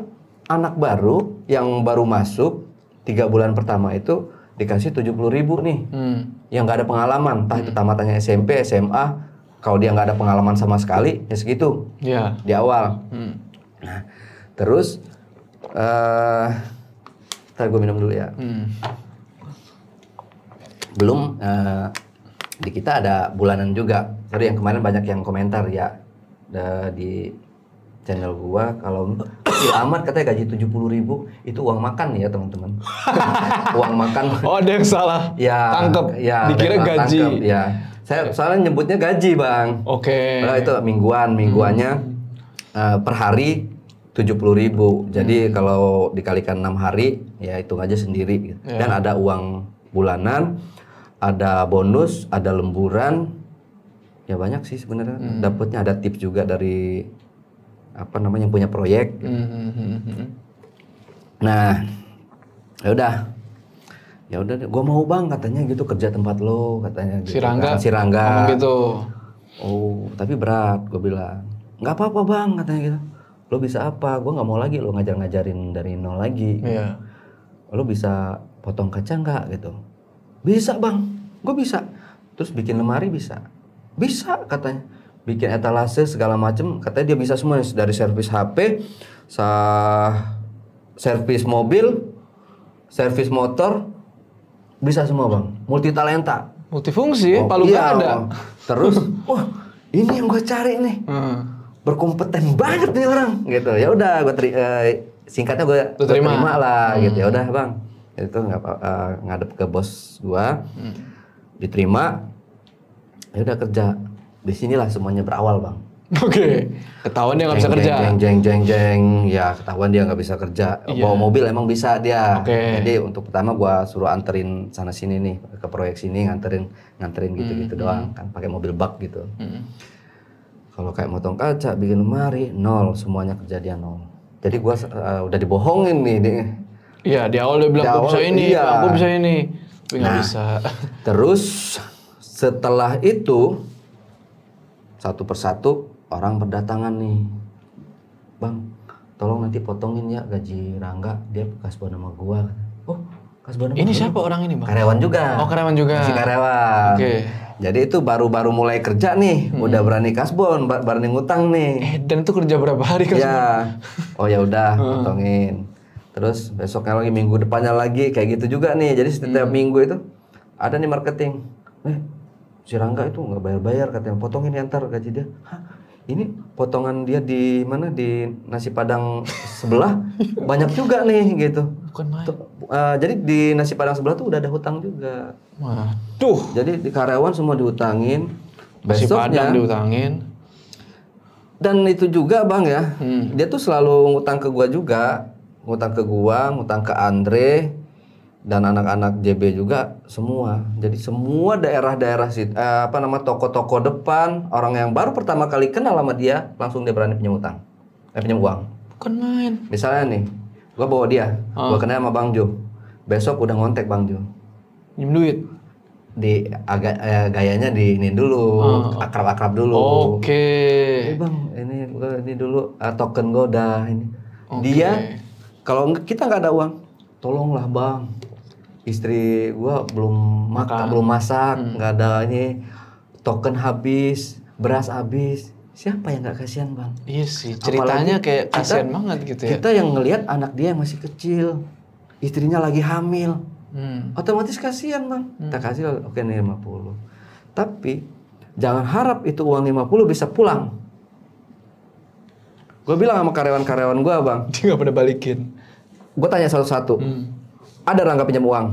anak baru yang baru masuk tiga bulan pertama itu dikasih tujuh puluh ribu nih hmm. yang nggak ada pengalaman entah hmm. itu tamatannya SMP SMA kalau dia nggak ada pengalaman sama sekali ya segitu yeah. di awal hmm. nah terus uh, eh, gue minum dulu ya hmm. belum uh, di kita ada bulanan juga tadi yang kemarin banyak yang komentar ya eh, di channel gua kalau si <coughs> Ahmad katanya gaji tujuh puluh ribu itu uang makan ya teman-teman <laughs> uang makan oh ada yang salah ya tangkep ya dikira gaji ya saya soalnya nyebutnya gaji bang oke okay. itu mingguan mingguannya hmm. uh, per hari tujuh puluh ribu jadi hmm. kalau dikalikan enam hari ya hitung aja sendiri yeah. dan ada uang bulanan ada bonus ada lemburan ya banyak sih sebenarnya hmm. dapatnya ada tips juga dari apa namanya yang punya proyek. Mm-hmm. Nah, ya udah, ya udah, gue mau bang katanya gitu kerja tempat lo katanya. Gitu, Sirangga. Kan? Sirangga. gitu. Oh, tapi berat, gue bilang. Gak apa-apa bang katanya gitu. Lo bisa apa? Gue nggak mau lagi lo ngajar-ngajarin dari nol lagi. Iya. Lo bisa potong kaca nggak gitu? Bisa bang, gue bisa. Terus bikin lemari bisa. Bisa katanya bikin etalase segala macem katanya dia bisa semua dari servis HP sah servis mobil servis motor bisa semua bang multi talenta multifungsi oh, palu iya, ada terus <laughs> wah ini yang gue cari nih hmm. berkompeten banget nih orang gitu ya udah gue teri uh, singkatnya gue terima. terima lah hmm. gitu ya udah bang itu nggak uh, ngadep ke bos gue hmm. diterima ya udah kerja di sinilah semuanya berawal, Bang. Oke. Okay. Ketahuan dia nggak bisa kerja. Jeng jeng jeng jeng, ya ketahuan dia nggak bisa kerja. Yeah. Bawa mobil emang bisa dia. Okay. Jadi untuk pertama gua suruh anterin sana sini nih ke proyek sini nganterin nganterin gitu gitu mm -hmm. doang kan pakai mobil bak gitu. Mm Kalau kayak motong kaca, bikin lemari, nol semuanya kerja nol. Jadi gua uh, udah dibohongin nih. Dia. Iya di awal dia bilang aku bisa ini, iya. aku bisa ini, tapi nah, bisa. Terus setelah itu satu persatu orang berdatangan nih bang tolong nanti potongin ya gaji Rangga dia kasbon sama gua oh kasbon ini gua. siapa orang ini bang karyawan juga oh karyawan juga si karyawan oke okay. Jadi itu baru-baru mulai kerja nih, hmm. udah berani kasbon, berani ngutang nih. Eh, dan itu kerja berapa hari kasbon? Ya. Oh ya udah, hmm. potongin. Terus besoknya lagi minggu depannya lagi kayak gitu juga nih. Jadi setiap hmm. minggu itu ada nih marketing. Eh, si Rangga itu nggak bayar-bayar katanya potongin ya ntar gaji dia Hah? ini potongan dia di mana di nasi padang sebelah banyak juga nih gitu bukan main Tuh, uh, jadi di nasi padang sebelah tuh udah ada hutang juga Tuh. jadi di karyawan semua dihutangin nasi besoknya padang dihutangin dan itu juga bang ya hmm. dia tuh selalu ngutang ke gua juga ngutang ke gua ngutang ke Andre dan anak-anak JB juga semua. Jadi semua daerah-daerah eh, apa nama toko-toko depan orang yang baru pertama kali kenal sama dia langsung dia berani pinjam utang. Eh pinjam uang. Bukan main. Misalnya nih, gua bawa dia, ah. gua kenal sama Bang Jo. Besok udah ngontek Bang Jo. Pinjam duit di agak eh, gayanya di ini dulu ah. akrab-akrab dulu. Oke. Okay. Eh bang, ini ini dulu uh, token goda ini. Okay. Dia kalau kita nggak ada uang, tolonglah bang istri gua belum makan, belum masak, hmm. nggak hmm. ada ini token habis, beras habis. Siapa yang nggak kasihan bang? Iya sih, ceritanya Apalagi kayak kasihan banget gitu ya. Kita yang ngelihat anak dia yang masih kecil, istrinya lagi hamil, hmm. otomatis kasihan bang. Hmm. Kita kasih oke okay, nih 50. Tapi jangan harap itu uang 50 bisa pulang. Gue bilang sama karyawan-karyawan gue bang. <laughs> Dia gak pernah balikin. Gue tanya satu-satu. Hmm. Ada rangka pinjam uang?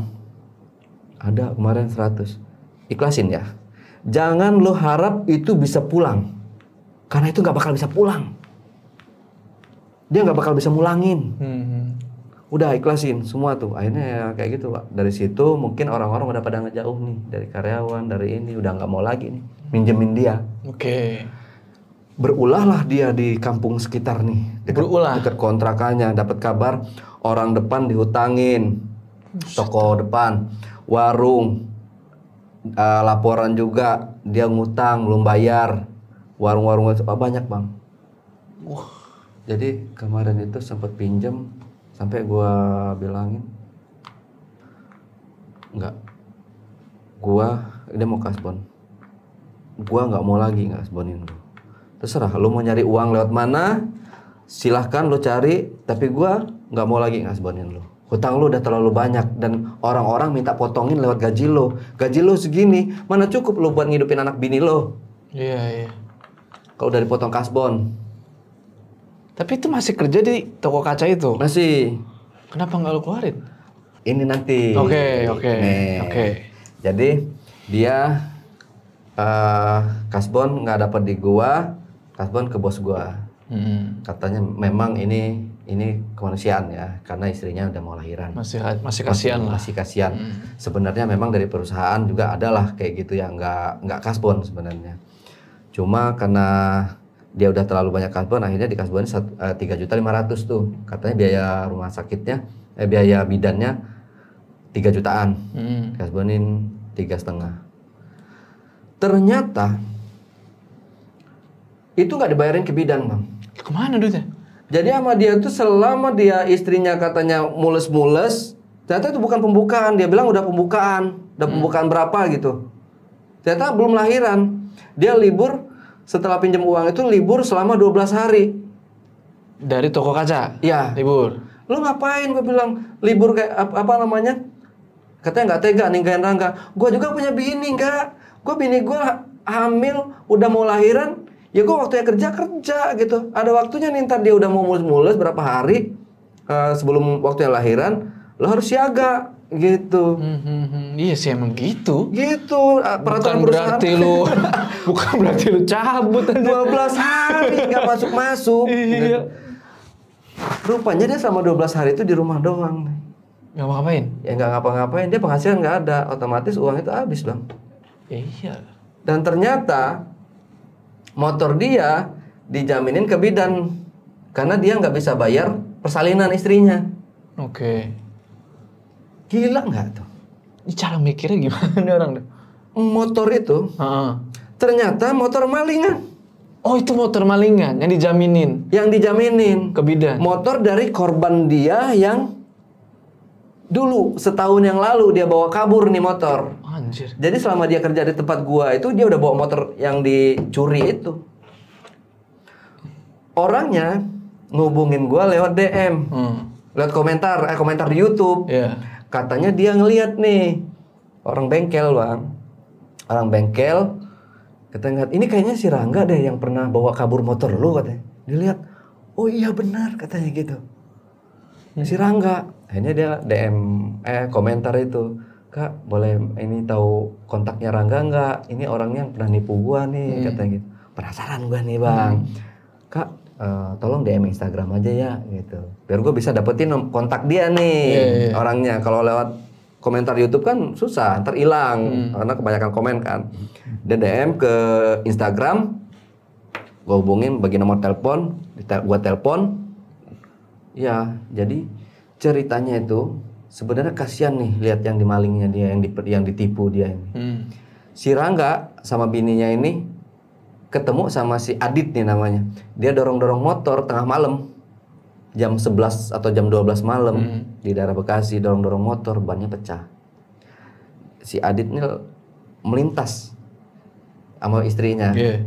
Ada kemarin 100. Ikhlasin ya. Jangan lo harap itu bisa pulang. Karena itu nggak bakal bisa pulang. Dia nggak bakal bisa mulangin. Hmm. Udah ikhlasin semua tuh. Akhirnya ya kayak gitu Pak. Dari situ mungkin orang-orang udah pada ngejauh nih. Dari karyawan, dari ini. Udah nggak mau lagi nih. Minjemin dia. Oke. Okay berulahlah dia di kampung sekitar nih dekat, berulah dekat kontrakannya dapat kabar orang depan dihutangin toko depan, warung, uh, laporan juga dia ngutang belum bayar, warung-warung apa oh, banyak bang. Wah. Jadi kemarin itu sempat pinjam sampai gua bilangin nggak, gua dia mau kasbon, gua nggak mau lagi nggak kasbonin lu. Terserah lu mau nyari uang lewat mana, silahkan lu cari, tapi gua nggak mau lagi ngasbonin lu Utang lu udah terlalu banyak dan orang-orang minta potongin lewat gaji lo. Gaji lo segini, mana cukup lu buat ngidupin anak bini lo? Iya, iya. Kalau dari potong kasbon. Tapi itu masih kerja di toko kaca itu? Masih. Kenapa nggak lu keluarin? Ini nanti. Oke, okay, oke. Okay, oke. Okay. Jadi dia uh, eh, kasbon nggak dapat di gua, kasbon ke bos gua. Hmm. Katanya memang ini ini kemanusiaan ya karena istrinya udah mau lahiran masih masih kasihan masih, lah masih kasihan hmm. sebenarnya memang dari perusahaan juga adalah kayak gitu ya nggak nggak kasbon sebenarnya cuma karena dia udah terlalu banyak kasbon akhirnya di kasbon eh, tiga juta lima ratus tuh katanya biaya rumah sakitnya eh biaya bidannya tiga jutaan hmm. kasbonin tiga setengah ternyata itu nggak dibayarin ke bidan bang kemana duitnya jadi sama dia tuh selama dia istrinya katanya mules-mules, ternyata itu bukan pembukaan. Dia bilang udah pembukaan, udah hmm. pembukaan berapa gitu. Ternyata belum lahiran. Dia libur setelah pinjam uang itu libur selama 12 hari. Dari toko kaca? Iya. Libur. Lu ngapain gue bilang libur kayak apa, apa namanya? Katanya nggak tega ninggalin Rangga. Gue juga punya bini enggak Gue bini gue hamil udah mau lahiran ya gue waktunya kerja kerja gitu ada waktunya nih ntar dia udah mau mulus-mulus berapa hari uh, sebelum waktunya lahiran lo harus siaga gitu hmm, hmm, hmm. iya sih emang gitu gitu uh, peraturan bukan berarti lo <laughs> bukan berarti lo cabut Dua 12 hari nggak masuk masuk iya. gitu. rupanya dia selama 12 hari itu di rumah doang nggak ngapain ya nggak ngapa-ngapain dia penghasilan nggak ada otomatis uang itu habis dong iya dan ternyata motor dia dijaminin ke bidan karena dia nggak bisa bayar persalinan istrinya. Oke. Okay. Gila nggak tuh? Ini cara mikirnya gimana orang tuh? Motor itu uh ternyata motor malingan. Oh itu motor malingan yang dijaminin? Yang dijaminin. Ke bidan? Motor dari korban dia yang dulu setahun yang lalu dia bawa kabur nih motor. Anjir. Jadi selama dia kerja di tempat gua itu dia udah bawa motor yang dicuri itu. Orangnya ngubungin gua lewat DM. Hmm. Lewat komentar, eh komentar di YouTube. Yeah. Katanya dia ngeliat nih orang bengkel, Bang. Orang bengkel Kita ngeliat, ini kayaknya si Rangga deh yang pernah bawa kabur motor lu katanya. Dilihat, "Oh iya benar," katanya gitu si Rangga akhirnya dia DM eh komentar itu kak boleh ini tahu kontaknya Rangga nggak ini orangnya yang pernah nipu gua nih hmm. katanya gitu penasaran gua nih bang hmm. kak uh, tolong DM Instagram aja ya gitu biar gua bisa dapetin kontak dia nih yeah, yeah. Iya. orangnya kalau lewat komentar YouTube kan susah ntar hilang hmm. karena kebanyakan komen kan dia DM ke Instagram gua hubungin bagi nomor telepon gua telepon Ya, jadi ceritanya itu sebenarnya kasihan nih lihat yang dimalingnya dia yang di, yang ditipu dia ini. Hmm. Si Rangga sama bininya ini ketemu sama si Adit nih namanya. Dia dorong-dorong motor tengah malam. Jam 11 atau jam 12 malam hmm. di daerah Bekasi dorong-dorong motor bannya pecah. Si Adit nih melintas sama istrinya. Yeah.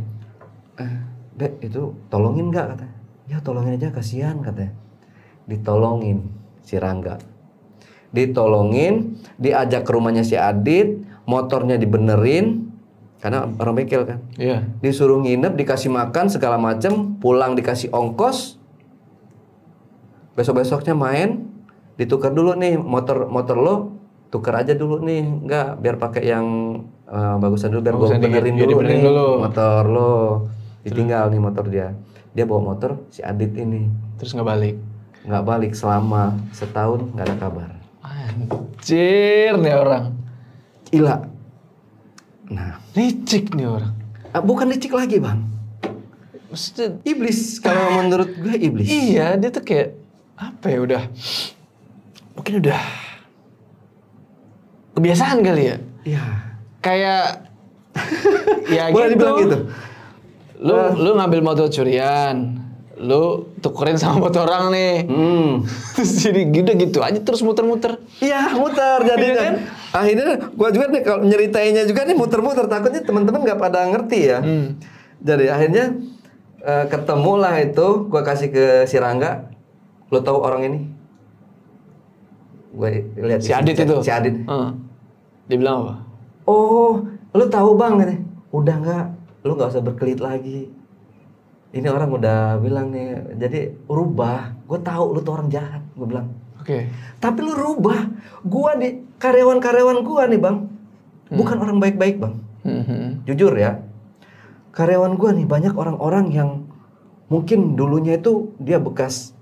Eh, Dek, itu tolongin nggak katanya? Ya tolongin aja kasihan katanya ditolongin si Rangga. Ditolongin, diajak ke rumahnya si Adit, motornya dibenerin karena orang bekel kan. Iya. Disuruh nginep, dikasih makan segala macam, pulang dikasih ongkos. Besok-besoknya main, ditukar dulu nih motor motor lo tukar aja dulu nih enggak biar pakai yang uh, bagusan dulu biar gue benerin di, ya, dulu nih dulu. motor lo ditinggal Terus. nih motor dia dia bawa motor si Adit ini terus nggak balik nggak balik selama setahun nggak ada kabar anjir nih orang Ila. nah licik nih orang ah, bukan licik lagi bang Maksudnya, iblis kalau menurut gue iblis iya dia tuh kayak apa ya udah mungkin udah kebiasaan kali ya iya kayak ya <laughs> Boleh gitu. dibilang gitu lu eh. lu ngambil motor curian lu tukerin sama motor orang nih. Hmm. <laughs> terus jadi gitu gitu aja terus muter-muter. Iya, muter jadi iya kan. Akhirnya gua juga nih kalau nyeritainnya juga nih muter-muter takutnya teman-teman nggak pada ngerti ya. Hmm. Jadi akhirnya uh, ketemulah itu gua kasih ke si Rangga. Lu tahu orang ini? Gua lihat si Adit itu. Si Adit. Uh. Dia bilang apa? Oh, lu tahu Bang katanya. Udah nggak, lu nggak usah berkelit lagi ini orang udah bilang nih jadi rubah gue tahu lu tuh orang jahat gue bilang oke okay. tapi lu rubah gue di karyawan-karyawan gue nih bang hmm. bukan orang baik-baik bang hmm. jujur ya karyawan gue nih banyak orang-orang yang mungkin dulunya itu dia bekas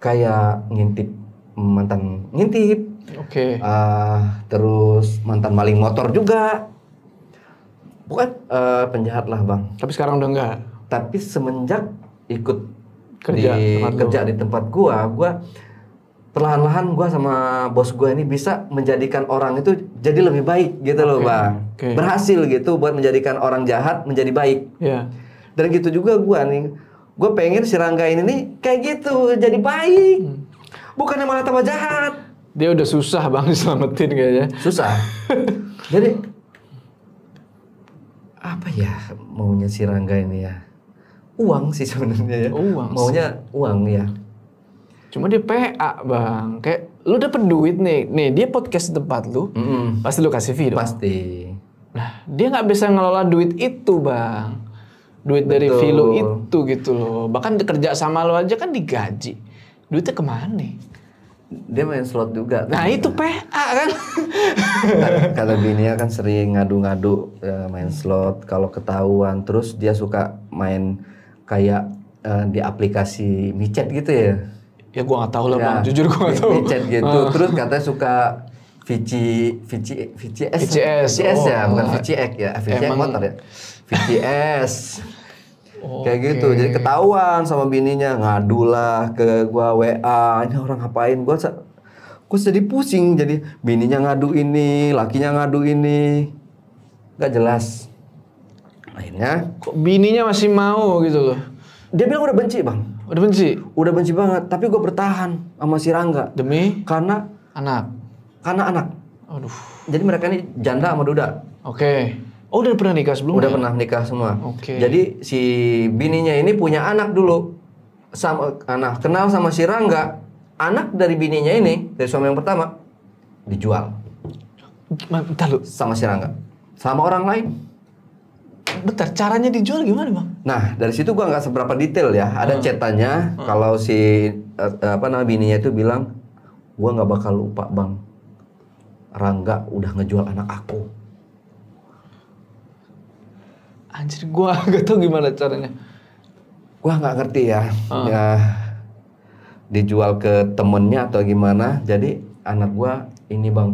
kayak ngintip mantan ngintip oke okay. uh, terus mantan maling motor juga bukan uh, penjahat lah bang tapi sekarang udah enggak tapi semenjak ikut kerja di tempat kerja di tempat gua gua perlahan-lahan gua sama bos gua ini bisa menjadikan orang itu jadi lebih baik gitu loh bang okay. berhasil gitu buat menjadikan orang jahat menjadi baik yeah. dan gitu juga gua nih gua pengen si Rangga ini nih kayak gitu jadi baik hmm. bukannya malah tambah jahat dia udah susah bang <laughs> diselamatin kayaknya susah <laughs> jadi apa ya maunya si Rangga ini ya uang sih sebenarnya ya. Oh, uang. Maunya sih. uang ya. Cuma dia PA bang, kayak lu dapet duit nih, nih dia podcast di tempat lu, mm -hmm. pasti lu kasih video Pasti. Nah dia nggak bisa ngelola duit itu bang, duit Betul. dari video itu gitu loh. Bahkan kerja sama lu aja kan digaji, duitnya kemana? Nih? dia main slot juga. Nah itu PA kan. Kalau Binia kan sering ngadu-ngadu eh, main slot. Kalau ketahuan terus dia suka main kayak uh, di aplikasi micet gitu ya ya gua nggak tahu lah ya, bang jujur gue nggak tahu micet gitu uh. terus katanya suka vici vici VCS VCS, VCS oh, ya bukan VCX ya VCX motor ya VCS Oh, <laughs> kayak gitu jadi ketahuan sama bininya ngadu lah ke gua WA ini orang ngapain gua gua jadi pusing jadi bininya ngadu ini lakinya ngadu ini nggak jelas akhirnya kok bininya masih mau gitu loh dia bilang udah benci bang udah benci udah benci banget tapi gue bertahan sama si Rangga demi karena anak karena anak aduh jadi mereka ini janda sama duda oke okay. Oh udah pernah nikah sebelumnya? Udah pernah nikah semua. Oke. Okay. Jadi si bininya ini punya anak dulu. Sama anak kenal sama si Rangga. Anak dari bininya ini, dari suami yang pertama dijual. Bentar lu. Sama si Rangga. Sama orang lain. Bentar, caranya dijual gimana bang? Nah, dari situ gua nggak seberapa detail ya. Ada hmm. cetanya. hmm. kalau si eh, eh, apa namanya bininya itu bilang, gua nggak bakal lupa bang. Rangga udah ngejual anak aku. Anjir, gua <laughs> nggak tau gimana caranya. Gua nggak ngerti ya. Hmm. ya. Dijual ke temennya atau gimana. Jadi anak gua ini bang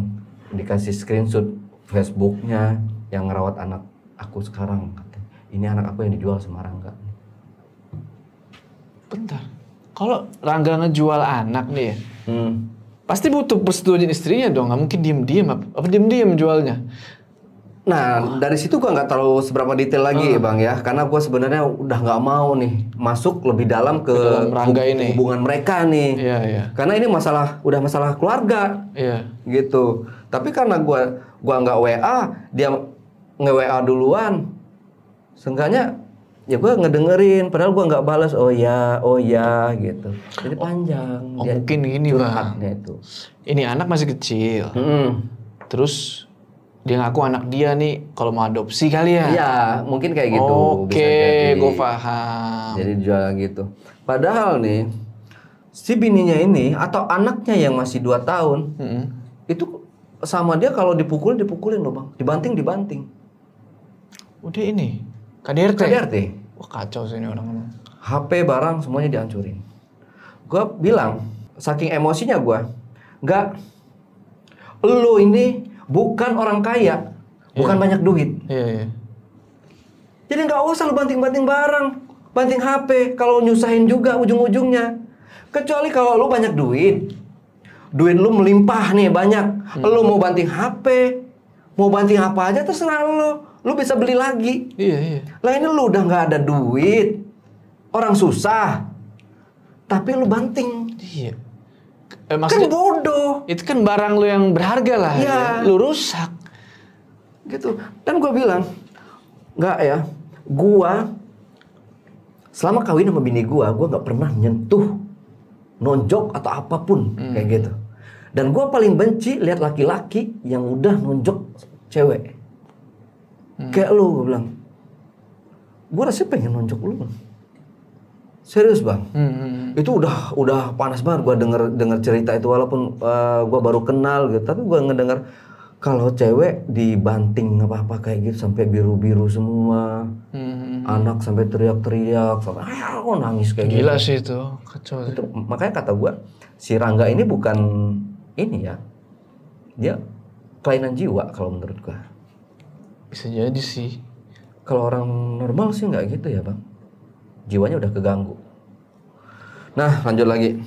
dikasih screenshot Facebooknya yang ngerawat anak aku sekarang katanya ini anak aku yang dijual sama Rangga bentar kalau Rangga ngejual anak nih ya, hmm. pasti butuh persetujuan istrinya dong Gak mungkin diem diem apa diem diem jualnya Nah, oh. dari situ gua nggak terlalu seberapa detail lagi, hmm. ya Bang ya, karena gua sebenarnya udah nggak mau nih masuk lebih dalam ke, Rangga dalam ini. hubungan mereka nih. Iya, iya. Karena ini masalah udah masalah keluarga. Iya. Gitu. Tapi karena gua gua nggak WA, dia nge-WA duluan seenggaknya ya gue ngedengerin padahal gue nggak balas oh ya oh ya gitu jadi oh, panjang oh, dia mungkin ini bang itu. ini anak masih kecil hmm. terus dia ngaku anak dia nih kalau mau adopsi kali ya iya mungkin kayak gitu oke gue paham jadi jual gitu padahal nih si bininya ini atau anaknya yang masih 2 tahun hmm. itu sama dia kalau dipukul dipukulin loh bang dibanting dibanting udah ini KDRT KDRT wah kacau sih ini orang HP barang semuanya dihancurin gue bilang saking emosinya gue nggak lo ini bukan orang kaya bukan iya. banyak duit yeah, yeah. jadi nggak usah lu banting-banting barang banting HP kalau nyusahin juga ujung-ujungnya kecuali kalau lu banyak duit duit lu melimpah nih banyak hmm. lu mau banting HP mau banting apa aja terserah lu lu bisa beli lagi. Iya, iya. Lah ini lu udah nggak ada duit, orang susah, tapi lu banting. Iya. Eh, kan maksudnya, kan bodoh. Itu kan barang lu yang berharga lah. Iya. Ya. Lu rusak. Gitu. Dan gue bilang, nggak ya, gua selama kawin sama bini gua, gua nggak pernah nyentuh, nonjok atau apapun hmm. kayak gitu. Dan gua paling benci lihat laki-laki yang udah nonjok cewek hmm. kayak lu gue bilang gue rasa pengen nonjok lu serius bang hmm, hmm, hmm, itu udah udah panas banget gue denger denger cerita itu walaupun uh, eh, gue baru kenal gitu tapi gue ngedenger kalau cewek dibanting apa apa kayak gitu sampai biru biru semua hmm, hmm, anak sampai teriak teriak sampai nangis kayak gila gitu. sih itu kacau itu makanya kata gue si Rangga ini bukan ini ya dia kelainan jiwa kalau menurut gue bisa jadi sih kalau orang normal sih nggak gitu ya bang jiwanya udah keganggu nah lanjut lagi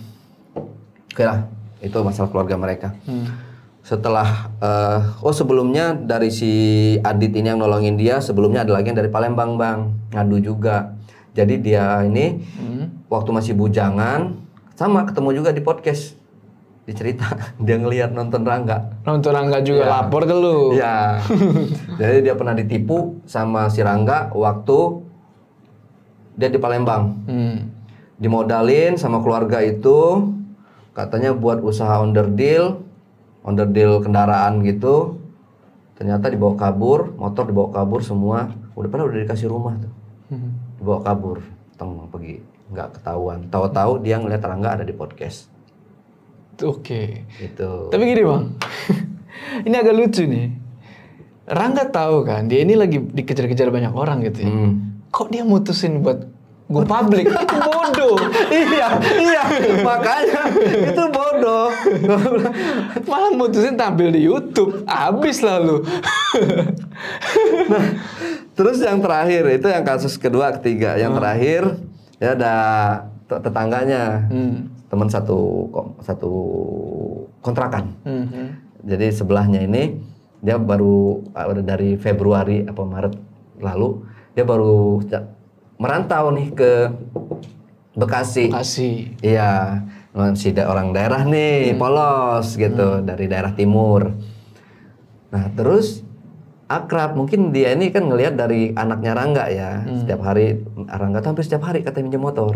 oke lah itu masalah keluarga mereka hmm setelah uh, oh sebelumnya dari si Adit ini yang nolongin dia sebelumnya ada lagi yang dari Palembang bang ngadu juga jadi dia ini hmm. waktu masih bujangan sama ketemu juga di podcast <laughs> dia cerita dia ngelihat nonton Rangga nonton Rangga juga ya. lapor ke lu ya <laughs> jadi dia pernah ditipu sama si Rangga waktu dia di Palembang hmm. dimodalin sama keluarga itu katanya buat usaha under deal under deal kendaraan gitu ternyata dibawa kabur motor dibawa kabur semua udah pernah udah dikasih rumah tuh hmm. dibawa kabur teng pergi nggak ketahuan tahu-tahu dia ngeliat Rangga ada di podcast Oke. Okay. Itu. Tapi gini bang, <laughs> ini agak lucu nih. Rangga tahu kan, dia ini lagi dikejar-kejar banyak orang gitu ya. Hmm. Kok dia mutusin buat gue publik? <laughs> itu bodoh. iya, iya. Makanya itu bodoh. <laughs> Malah mutusin tampil di YouTube. Abis lalu. nah, terus yang terakhir, itu yang kasus kedua, ketiga. Yang hmm. terakhir, ya ada tetangganya. Hmm teman satu satu kontrakan. Mm -hmm. Jadi sebelahnya ini dia baru ah, dari Februari apa Maret lalu dia baru merantau nih ke Bekasi. Bekasi. Iya, masih si orang daerah nih, hmm. polos gitu hmm. dari daerah timur. Nah, terus akrab mungkin dia ini kan ngelihat dari anaknya Rangga ya. Hmm. Setiap hari Rangga tuh hampir setiap hari katanya minjem motor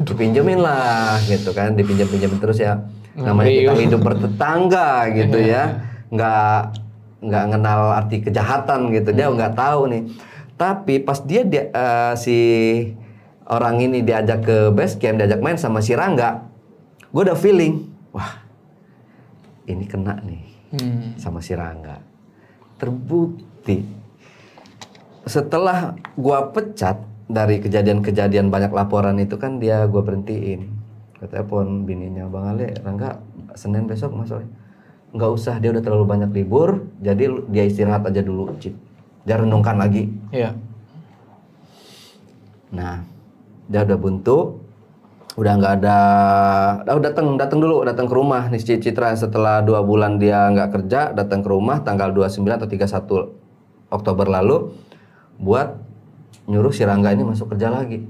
dipinjemin lah gitu kan dipinjam-pinjam terus ya namanya kita hidup bertetangga gitu ya nggak nggak kenal arti kejahatan gitu dia hmm. nggak tahu nih tapi pas dia, dia uh, si orang ini diajak ke base camp diajak main sama si Rangga gue udah feeling wah ini kena nih hmm. sama si Rangga terbukti setelah gua pecat dari kejadian-kejadian banyak laporan itu kan dia gue berhentiin pun bininya bang Ale Rangga Senin besok masuk nggak usah dia udah terlalu banyak libur jadi dia istirahat aja dulu cip dia renungkan lagi iya nah dia udah buntu udah nggak ada oh, datang datang dulu datang ke rumah nih Citra setelah dua bulan dia nggak kerja datang ke rumah tanggal 29 atau 31 Oktober lalu buat nyuruh si Rangga ini masuk kerja lagi.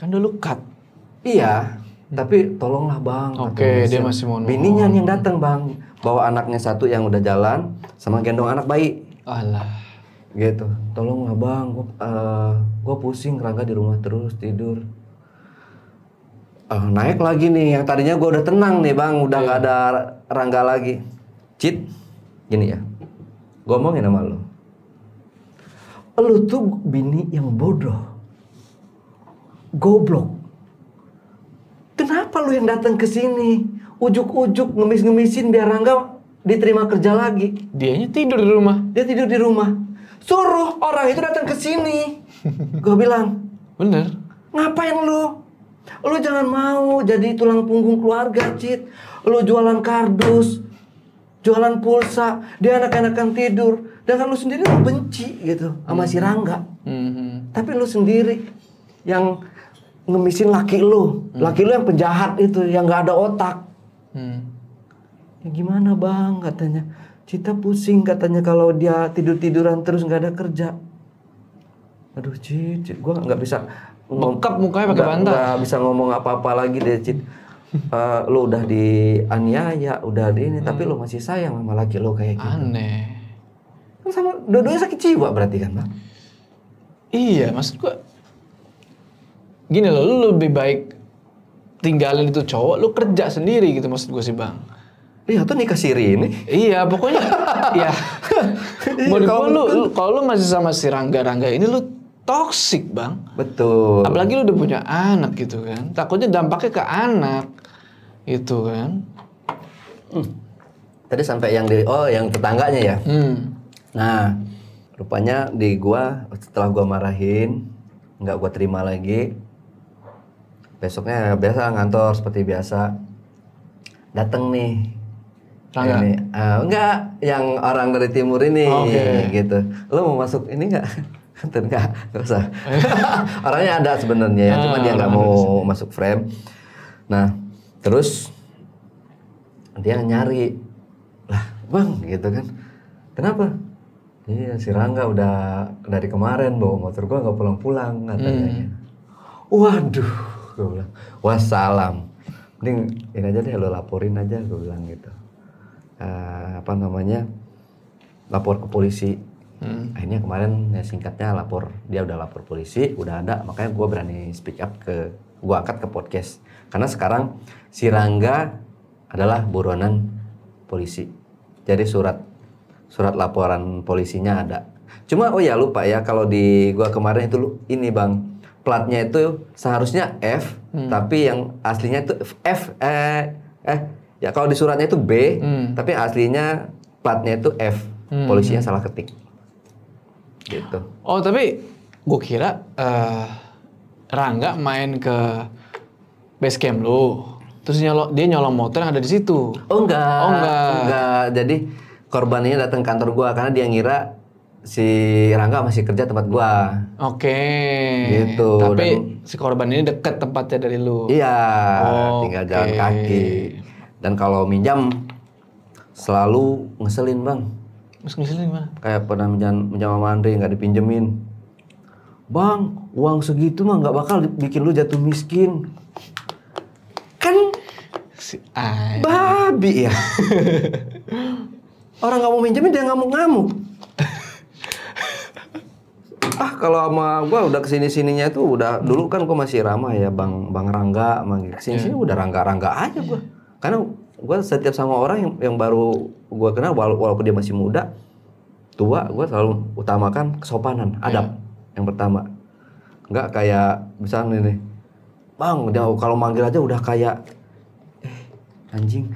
Kan dulu cut. Iya, tapi tolonglah bang. Oke, okay, dia masih mau. Bininya yang datang bang, bawa anaknya satu yang udah jalan, sama gendong anak bayi. Allah Gitu, tolonglah bang, gue uh, gua pusing Rangga di rumah terus tidur. Uh, naik lagi nih, yang tadinya gue udah tenang nih bang, udah iya. nggak gak ada Rangga lagi. Cit, gini ya, gue omongin sama lo lu tuh bini yang bodoh goblok kenapa lu yang datang ke sini ujuk-ujuk ngemis-ngemisin biar Rangga diterima kerja lagi dianya tidur di rumah dia tidur di rumah suruh orang itu datang ke sini <laughs> gua bilang bener ngapain lu lu jangan mau jadi tulang punggung keluarga cit lu jualan kardus jualan pulsa, dia anak-anakan tidur. Dan kan lu sendiri lu benci gitu sama hmm. si Rangga. Hmm. Tapi lu sendiri yang ngemisin laki lu. Hmm. Laki lu yang penjahat itu, yang gak ada otak. Hmm. Ya gimana bang katanya. Cita pusing katanya kalau dia tidur-tiduran terus nggak ada kerja. Aduh Cit, Cit gue nggak bisa Bekap mukanya pakai bantal. Gak bisa ngomong apa-apa lagi deh Cit uh, eh, lo udah dianiaya, udah di ini, hmm. tapi lo masih sayang sama laki lo kayak gitu. Aneh. Kan sama dua-duanya sakit jiwa berarti kan, Bang? Iya, maksud gue, gini loh, lo lebih baik tinggalin itu cowok, lo kerja sendiri gitu maksud gue sih, Bang. Iya, tuh nikah siri ini. Iya, pokoknya <laughs> ya. Menurut kalau lu, kan lu kalau lu masih sama si Rangga-Rangga ini lo toksik bang. Betul. Apalagi lu udah punya anak gitu kan. Takutnya dampaknya ke anak gitu kan. Hmm. Tadi sampai yang di oh yang tetangganya ya. Hmm. Nah rupanya di gua setelah gua marahin nggak gua terima lagi. Besoknya biasa ngantor seperti biasa. Dateng nih Ini, uh, eh, enggak, yang orang dari timur ini oh, okay. gitu. Lo mau masuk ini enggak? <laughs> nggak, nggak usah. <laughs> Orangnya ada sebenarnya ya, cuma dia nggak mau ah, iya. masuk frame. Nah, terus dia nyari, lah bang gitu kan, kenapa? Iya, si Rangga udah dari kemarin bawa motor gua nggak pulang-pulang katanya. Hmm. Waduh, gue bilang, wassalam. Mending ini aja deh lo laporin aja, gue bilang gitu. Uh, apa namanya? Lapor ke polisi Hmm. Akhirnya kemarin ya singkatnya lapor dia udah lapor polisi, udah ada makanya gue berani speak up ke gue angkat ke podcast karena sekarang si Rangga adalah buronan polisi. Jadi surat surat laporan polisinya ada. Cuma oh ya lupa ya kalau di gue kemarin itu lu, ini bang platnya itu seharusnya F hmm. tapi yang aslinya itu F eh eh ya kalau di suratnya itu B hmm. tapi aslinya platnya itu F hmm. polisinya salah ketik gitu. Oh tapi gue kira uh, Rangga main ke base camp lu, terus nyolong dia nyolong motor yang ada di situ. Oh enggak. Oh enggak. Enggak. Jadi korbannya datang kantor gue karena dia ngira si Rangga masih kerja tempat gua. Oke. Okay. Gitu. Tapi dan, si korban ini deket tempatnya dari lu. Iya, oh, tinggal okay. jalan kaki. Dan kalau minjam selalu ngeselin, Bang. Miskin-miskin gimana? Kayak pernah menjam, menjam sama Andre nggak dipinjemin. Bang, uang segitu mah nggak bakal bikin lu jatuh miskin. Kan si Ay. babi ya. <laughs> Orang nggak mau minjemin dia nggak mau ngamuk ah kalau sama gue udah kesini sininya tuh udah dulu kan gue masih ramah ya bang bang Rangga manggil gitu. kesini sini yeah. udah Rangga Rangga aja gue karena gue setiap sama orang yang yang baru gue kenal wala walaupun dia masih muda tua gue selalu utamakan kesopanan hmm. adab yang pertama nggak kayak misalnya nih bang udah kalau manggil aja udah kayak eh, anjing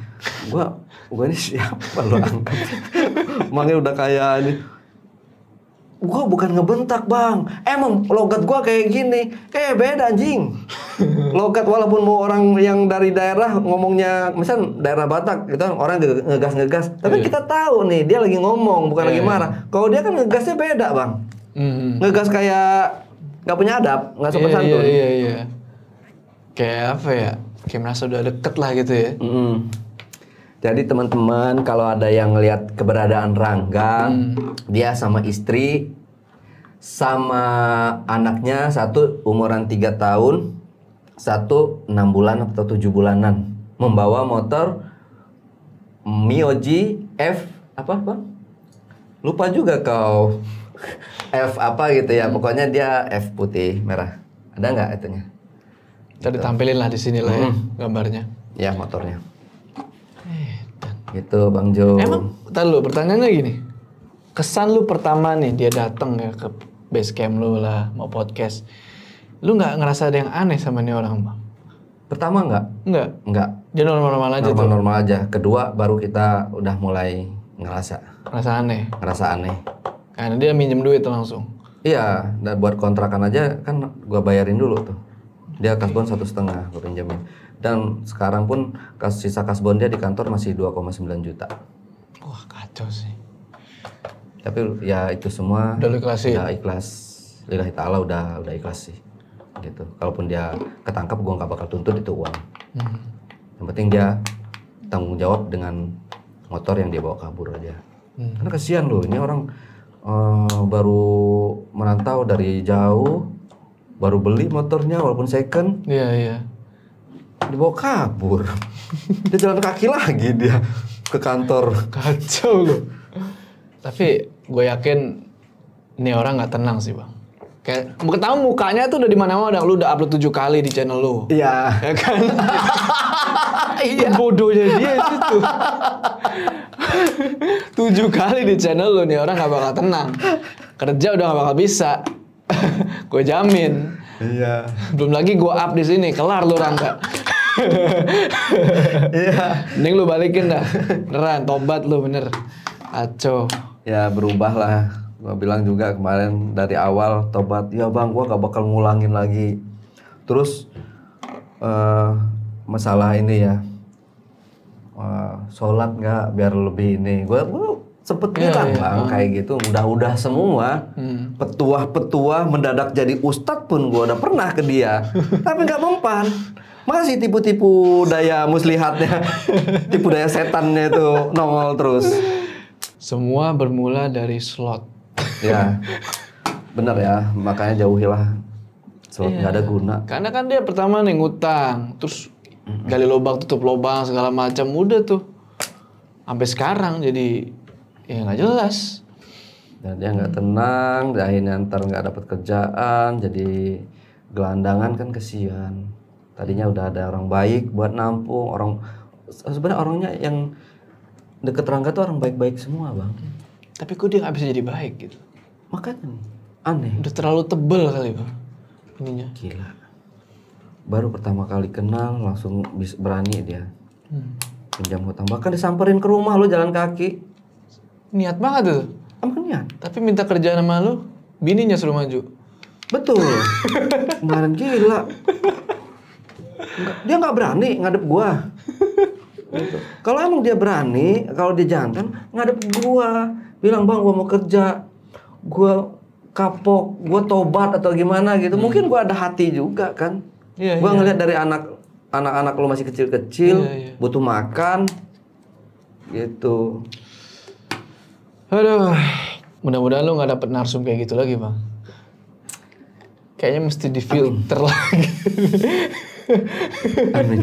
gue gue ini <laughs> siapa lo angkat manggil udah kayak ini gue bukan ngebentak bang emang logat gue kayak gini kayak beda anjing <laughs> logat walaupun mau orang yang dari daerah ngomongnya misal daerah Batak gitu orang ngegas ngegas tapi yeah. kita tahu nih dia lagi ngomong bukan yeah. lagi iya, iya. marah kalau dia kan ngegasnya beda bang mm-hmm. ngegas kayak nggak punya adab nggak sopan yeah, iya, santun yeah, yeah, yeah. kayak apa ya kayak merasa udah deket lah gitu ya mm-hmm jadi teman-teman kalau ada yang lihat keberadaan Rangga, hmm. dia sama istri sama anaknya satu umuran tiga tahun, satu enam bulan atau tujuh bulanan membawa motor Mioji F apa apa? Lupa juga kau. <laughs> F apa gitu ya. Hmm. Pokoknya dia F putih merah. Ada nggak itunya? Tadi tampilin lah di sini ya hmm. ya gambarnya. Ya motornya. Gitu Bang Jo. Emang, tar lu pertanyaannya gini. Kesan lu pertama nih dia datang ya ke base camp lu lah, mau podcast. Lu nggak ngerasa ada yang aneh sama nih orang Bang? Pertama nggak? Nggak. Nggak. Dia normal-normal aja normal, tuh. Normal aja. Kedua baru kita udah mulai ngerasa. Ngerasa aneh. Ngerasa aneh. Karena dia minjem duit langsung. Iya, dan buat kontrakan aja kan gua bayarin dulu tuh. Dia kasbon satu setengah gua pinjamin dan sekarang pun kas, sisa kas bond dia di kantor masih 2,9 juta. Wah kacau sih. Tapi ya itu semua udah ikhlas sih. Udah ikhlas. Lillahi ta'ala udah udah ikhlas sih. Gitu. Kalaupun dia ketangkap gua nggak bakal tuntut itu uang. Hmm. Yang penting dia tanggung jawab dengan motor yang dia bawa kabur aja. Hmm. Karena kasihan loh, ini orang uh, baru merantau dari jauh, baru beli motornya walaupun second. Iya, yeah, iya. Yeah dibawa kabur <laughs> dia jalan kaki lagi dia ke kantor kacau loh tapi gue yakin ini orang nggak tenang sih bang kayak tahu mukanya tuh udah di mana mana lu udah upload tujuh kali di channel lu iya ya kan <laughs> iya bodohnya dia itu tuh tujuh kali di channel lu nih orang nggak bakal tenang kerja udah nggak bakal bisa <laughs> gue jamin Iya. Belum lagi gua up di sini, kelar lu Rangga. iya. Mending lu balikin dah. Beneran, tobat lu bener. Aco. Ya berubah lah. gua bilang juga kemarin dari awal tobat. Ya bang, gua gak bakal ngulangin lagi. Terus uh, masalah ini ya. Uh, sholat nggak biar lebih ini. Gue sempet yeah, bilang yeah, bang yeah. kayak gitu udah-udah semua hmm. petuah-petuah mendadak jadi ustadz pun gue udah pernah ke dia tapi nggak mempan masih tipu-tipu daya muslihatnya <laughs> tipu daya setannya itu nongol terus semua bermula dari slot ya bener ya makanya jauhilah slot iya. nggak yeah. ada guna karena kan dia pertama nih ngutang terus gali lubang tutup lubang segala macam udah tuh sampai sekarang jadi ya nggak jelas dan dia nggak tenang dan akhirnya ntar nggak dapat kerjaan jadi gelandangan kan kesian tadinya udah ada orang baik buat nampung orang sebenarnya orangnya yang deket Rangga tuh orang baik-baik semua bang tapi kok dia nggak bisa jadi baik gitu makanya aneh udah terlalu tebel kali bang ininya gila baru pertama kali kenal langsung berani dia hmm. pinjam hutang bahkan disamperin ke rumah lo jalan kaki niat banget tuh. Emang niat. Tapi minta kerjaan sama lu, bininya suruh maju. Betul. <laughs> Kemarin gila. Dia nggak berani ngadep gua. Gitu. Kalau emang dia berani, kalau dia jantan, ngadep gua, bilang bang gua mau kerja, gua kapok, gua tobat atau gimana gitu. Hmm. Mungkin gua ada hati juga kan. Iya, gua iya. ngeliat dari anak anak-anak lo masih kecil-kecil, iya, iya. butuh makan, gitu. Aduh, mudah-mudahan lu gak dapet narsum kayak gitu lagi bang. Kayaknya mesti di Amin. lagi. <laughs> Amin.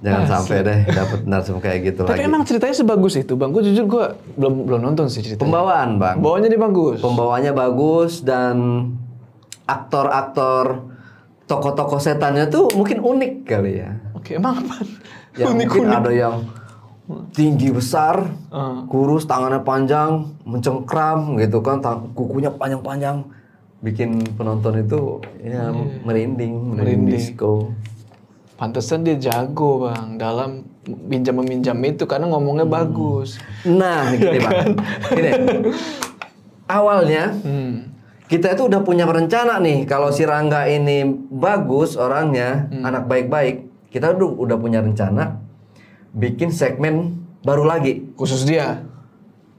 Jangan Asli. sampai deh dapet narsum kayak gitu Tapi lagi. Tapi emang ceritanya sebagus itu, Bang. Gue jujur gue belum belum nonton sih ceritanya. Pembawaan, Bang. Pembawaannya dia bagus. Pembawaannya bagus dan aktor-aktor tokoh-tokoh setannya tuh mungkin unik kali ya. Oke, emang apa? Ya, unik, mungkin unik. ada yang tinggi besar, uh. kurus, tangannya panjang, mencengkram gitu kan, kukunya panjang-panjang, bikin penonton itu ya yeah. Iya. merinding, merinding disco. Pantesan dia jago bang dalam pinjam meminjam itu karena ngomongnya hmm. bagus. Nah, <laughs> gini bang, kan? gini. Awalnya hmm kita itu udah punya rencana nih kalau si Rangga ini bagus orangnya hmm. anak baik-baik kita udah punya rencana bikin segmen baru lagi khusus dia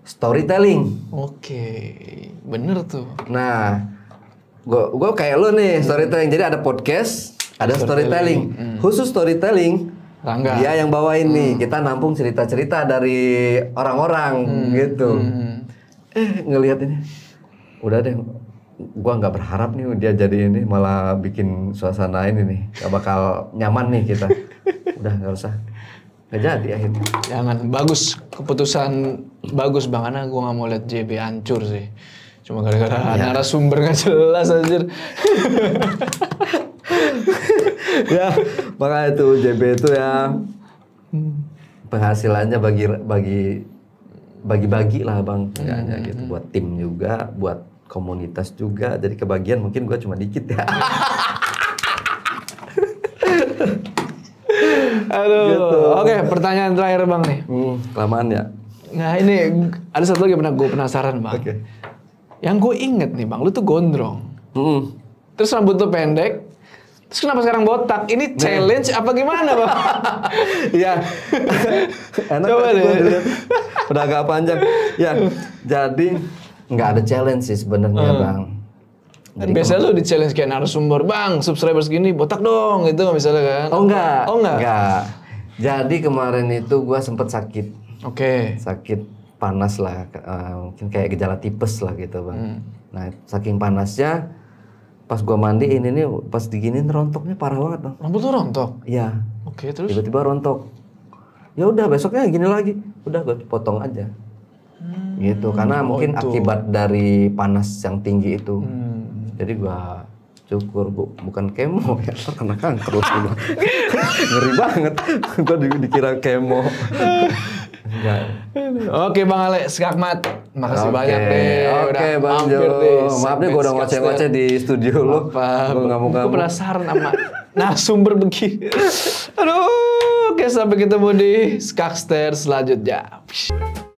storytelling. Oke, okay. bener tuh. Nah, gua gua kayak lo nih storytelling. Jadi ada podcast, ada storytelling. storytelling. Hmm. Khusus storytelling Rangga. Dia yang bawain hmm. Kita nampung cerita-cerita dari orang-orang hmm. gitu. Hmm. Eh, ngelihat ini. Udah deh. Gua nggak berharap nih dia jadi ini malah bikin suasana ini nih. Gak bakal nyaman nih kita. <laughs> Udah nggak usah. Gak jadi akhirnya. Jangan. Bagus. Keputusan bagus Bang. Karena gue gak mau lihat JB hancur sih. Cuma gara-gara ya. narasumber gak jelas anjir. <laughs> ya makanya itu JB itu ya penghasilannya bagi bagi bagi-bagi lah bang kayaknya ya gitu. hmm. gitu buat tim juga buat komunitas juga jadi kebagian mungkin gue cuma dikit ya <laughs> Aduh. Gitu. Oke, pertanyaan terakhir Bang nih. Hmm, kelamaan ya. Nah, ini ada satu lagi pernah gue penasaran, Bang. Oke. Okay. Yang gue inget nih, Bang, lu tuh gondrong. Hmm. Terus rambut tuh pendek, Terus kenapa sekarang botak? Ini challenge nih. apa gimana, Bang? Iya. <laughs> <laughs> Enak Coba deh. Udah agak panjang. Ya, jadi nggak ada challenge sih sebenarnya, hmm. Bang. Dari Biasanya lu di challenge kayak narasumber, bang, subscriber segini botak dong, gitu misalnya kan? Oh enggak. Oh enggak. Enggak. Jadi kemarin itu gue sempet sakit. Oke. Okay. Sakit panas lah, uh, mungkin kayak gejala tipes lah gitu bang. Hmm. Nah saking panasnya, pas gue mandi ini nih, pas diginin rontoknya parah banget bang. Rambut tuh rontok? Iya. Oke okay, terus? Tiba-tiba rontok. Ya udah besoknya gini lagi, udah gue potong aja. Hmm. Gitu karena oh, mungkin itu. akibat dari panas yang tinggi itu. Hmm jadi gua cukur bu, bukan kemo ya karena kanker lu <laughs> ngeri banget gua di, dikira kemo Oke Bang Alex Skakmat, makasih Oke. banyak nih. Oke udah Bang Jo. Maaf nih gue udah ngoceh-ngoceh di studio lu. Apa? Gue nggak mau Gue penasaran sama <laughs> nah sumber begini. Aduh, oke sampai ketemu di Skakster selanjutnya.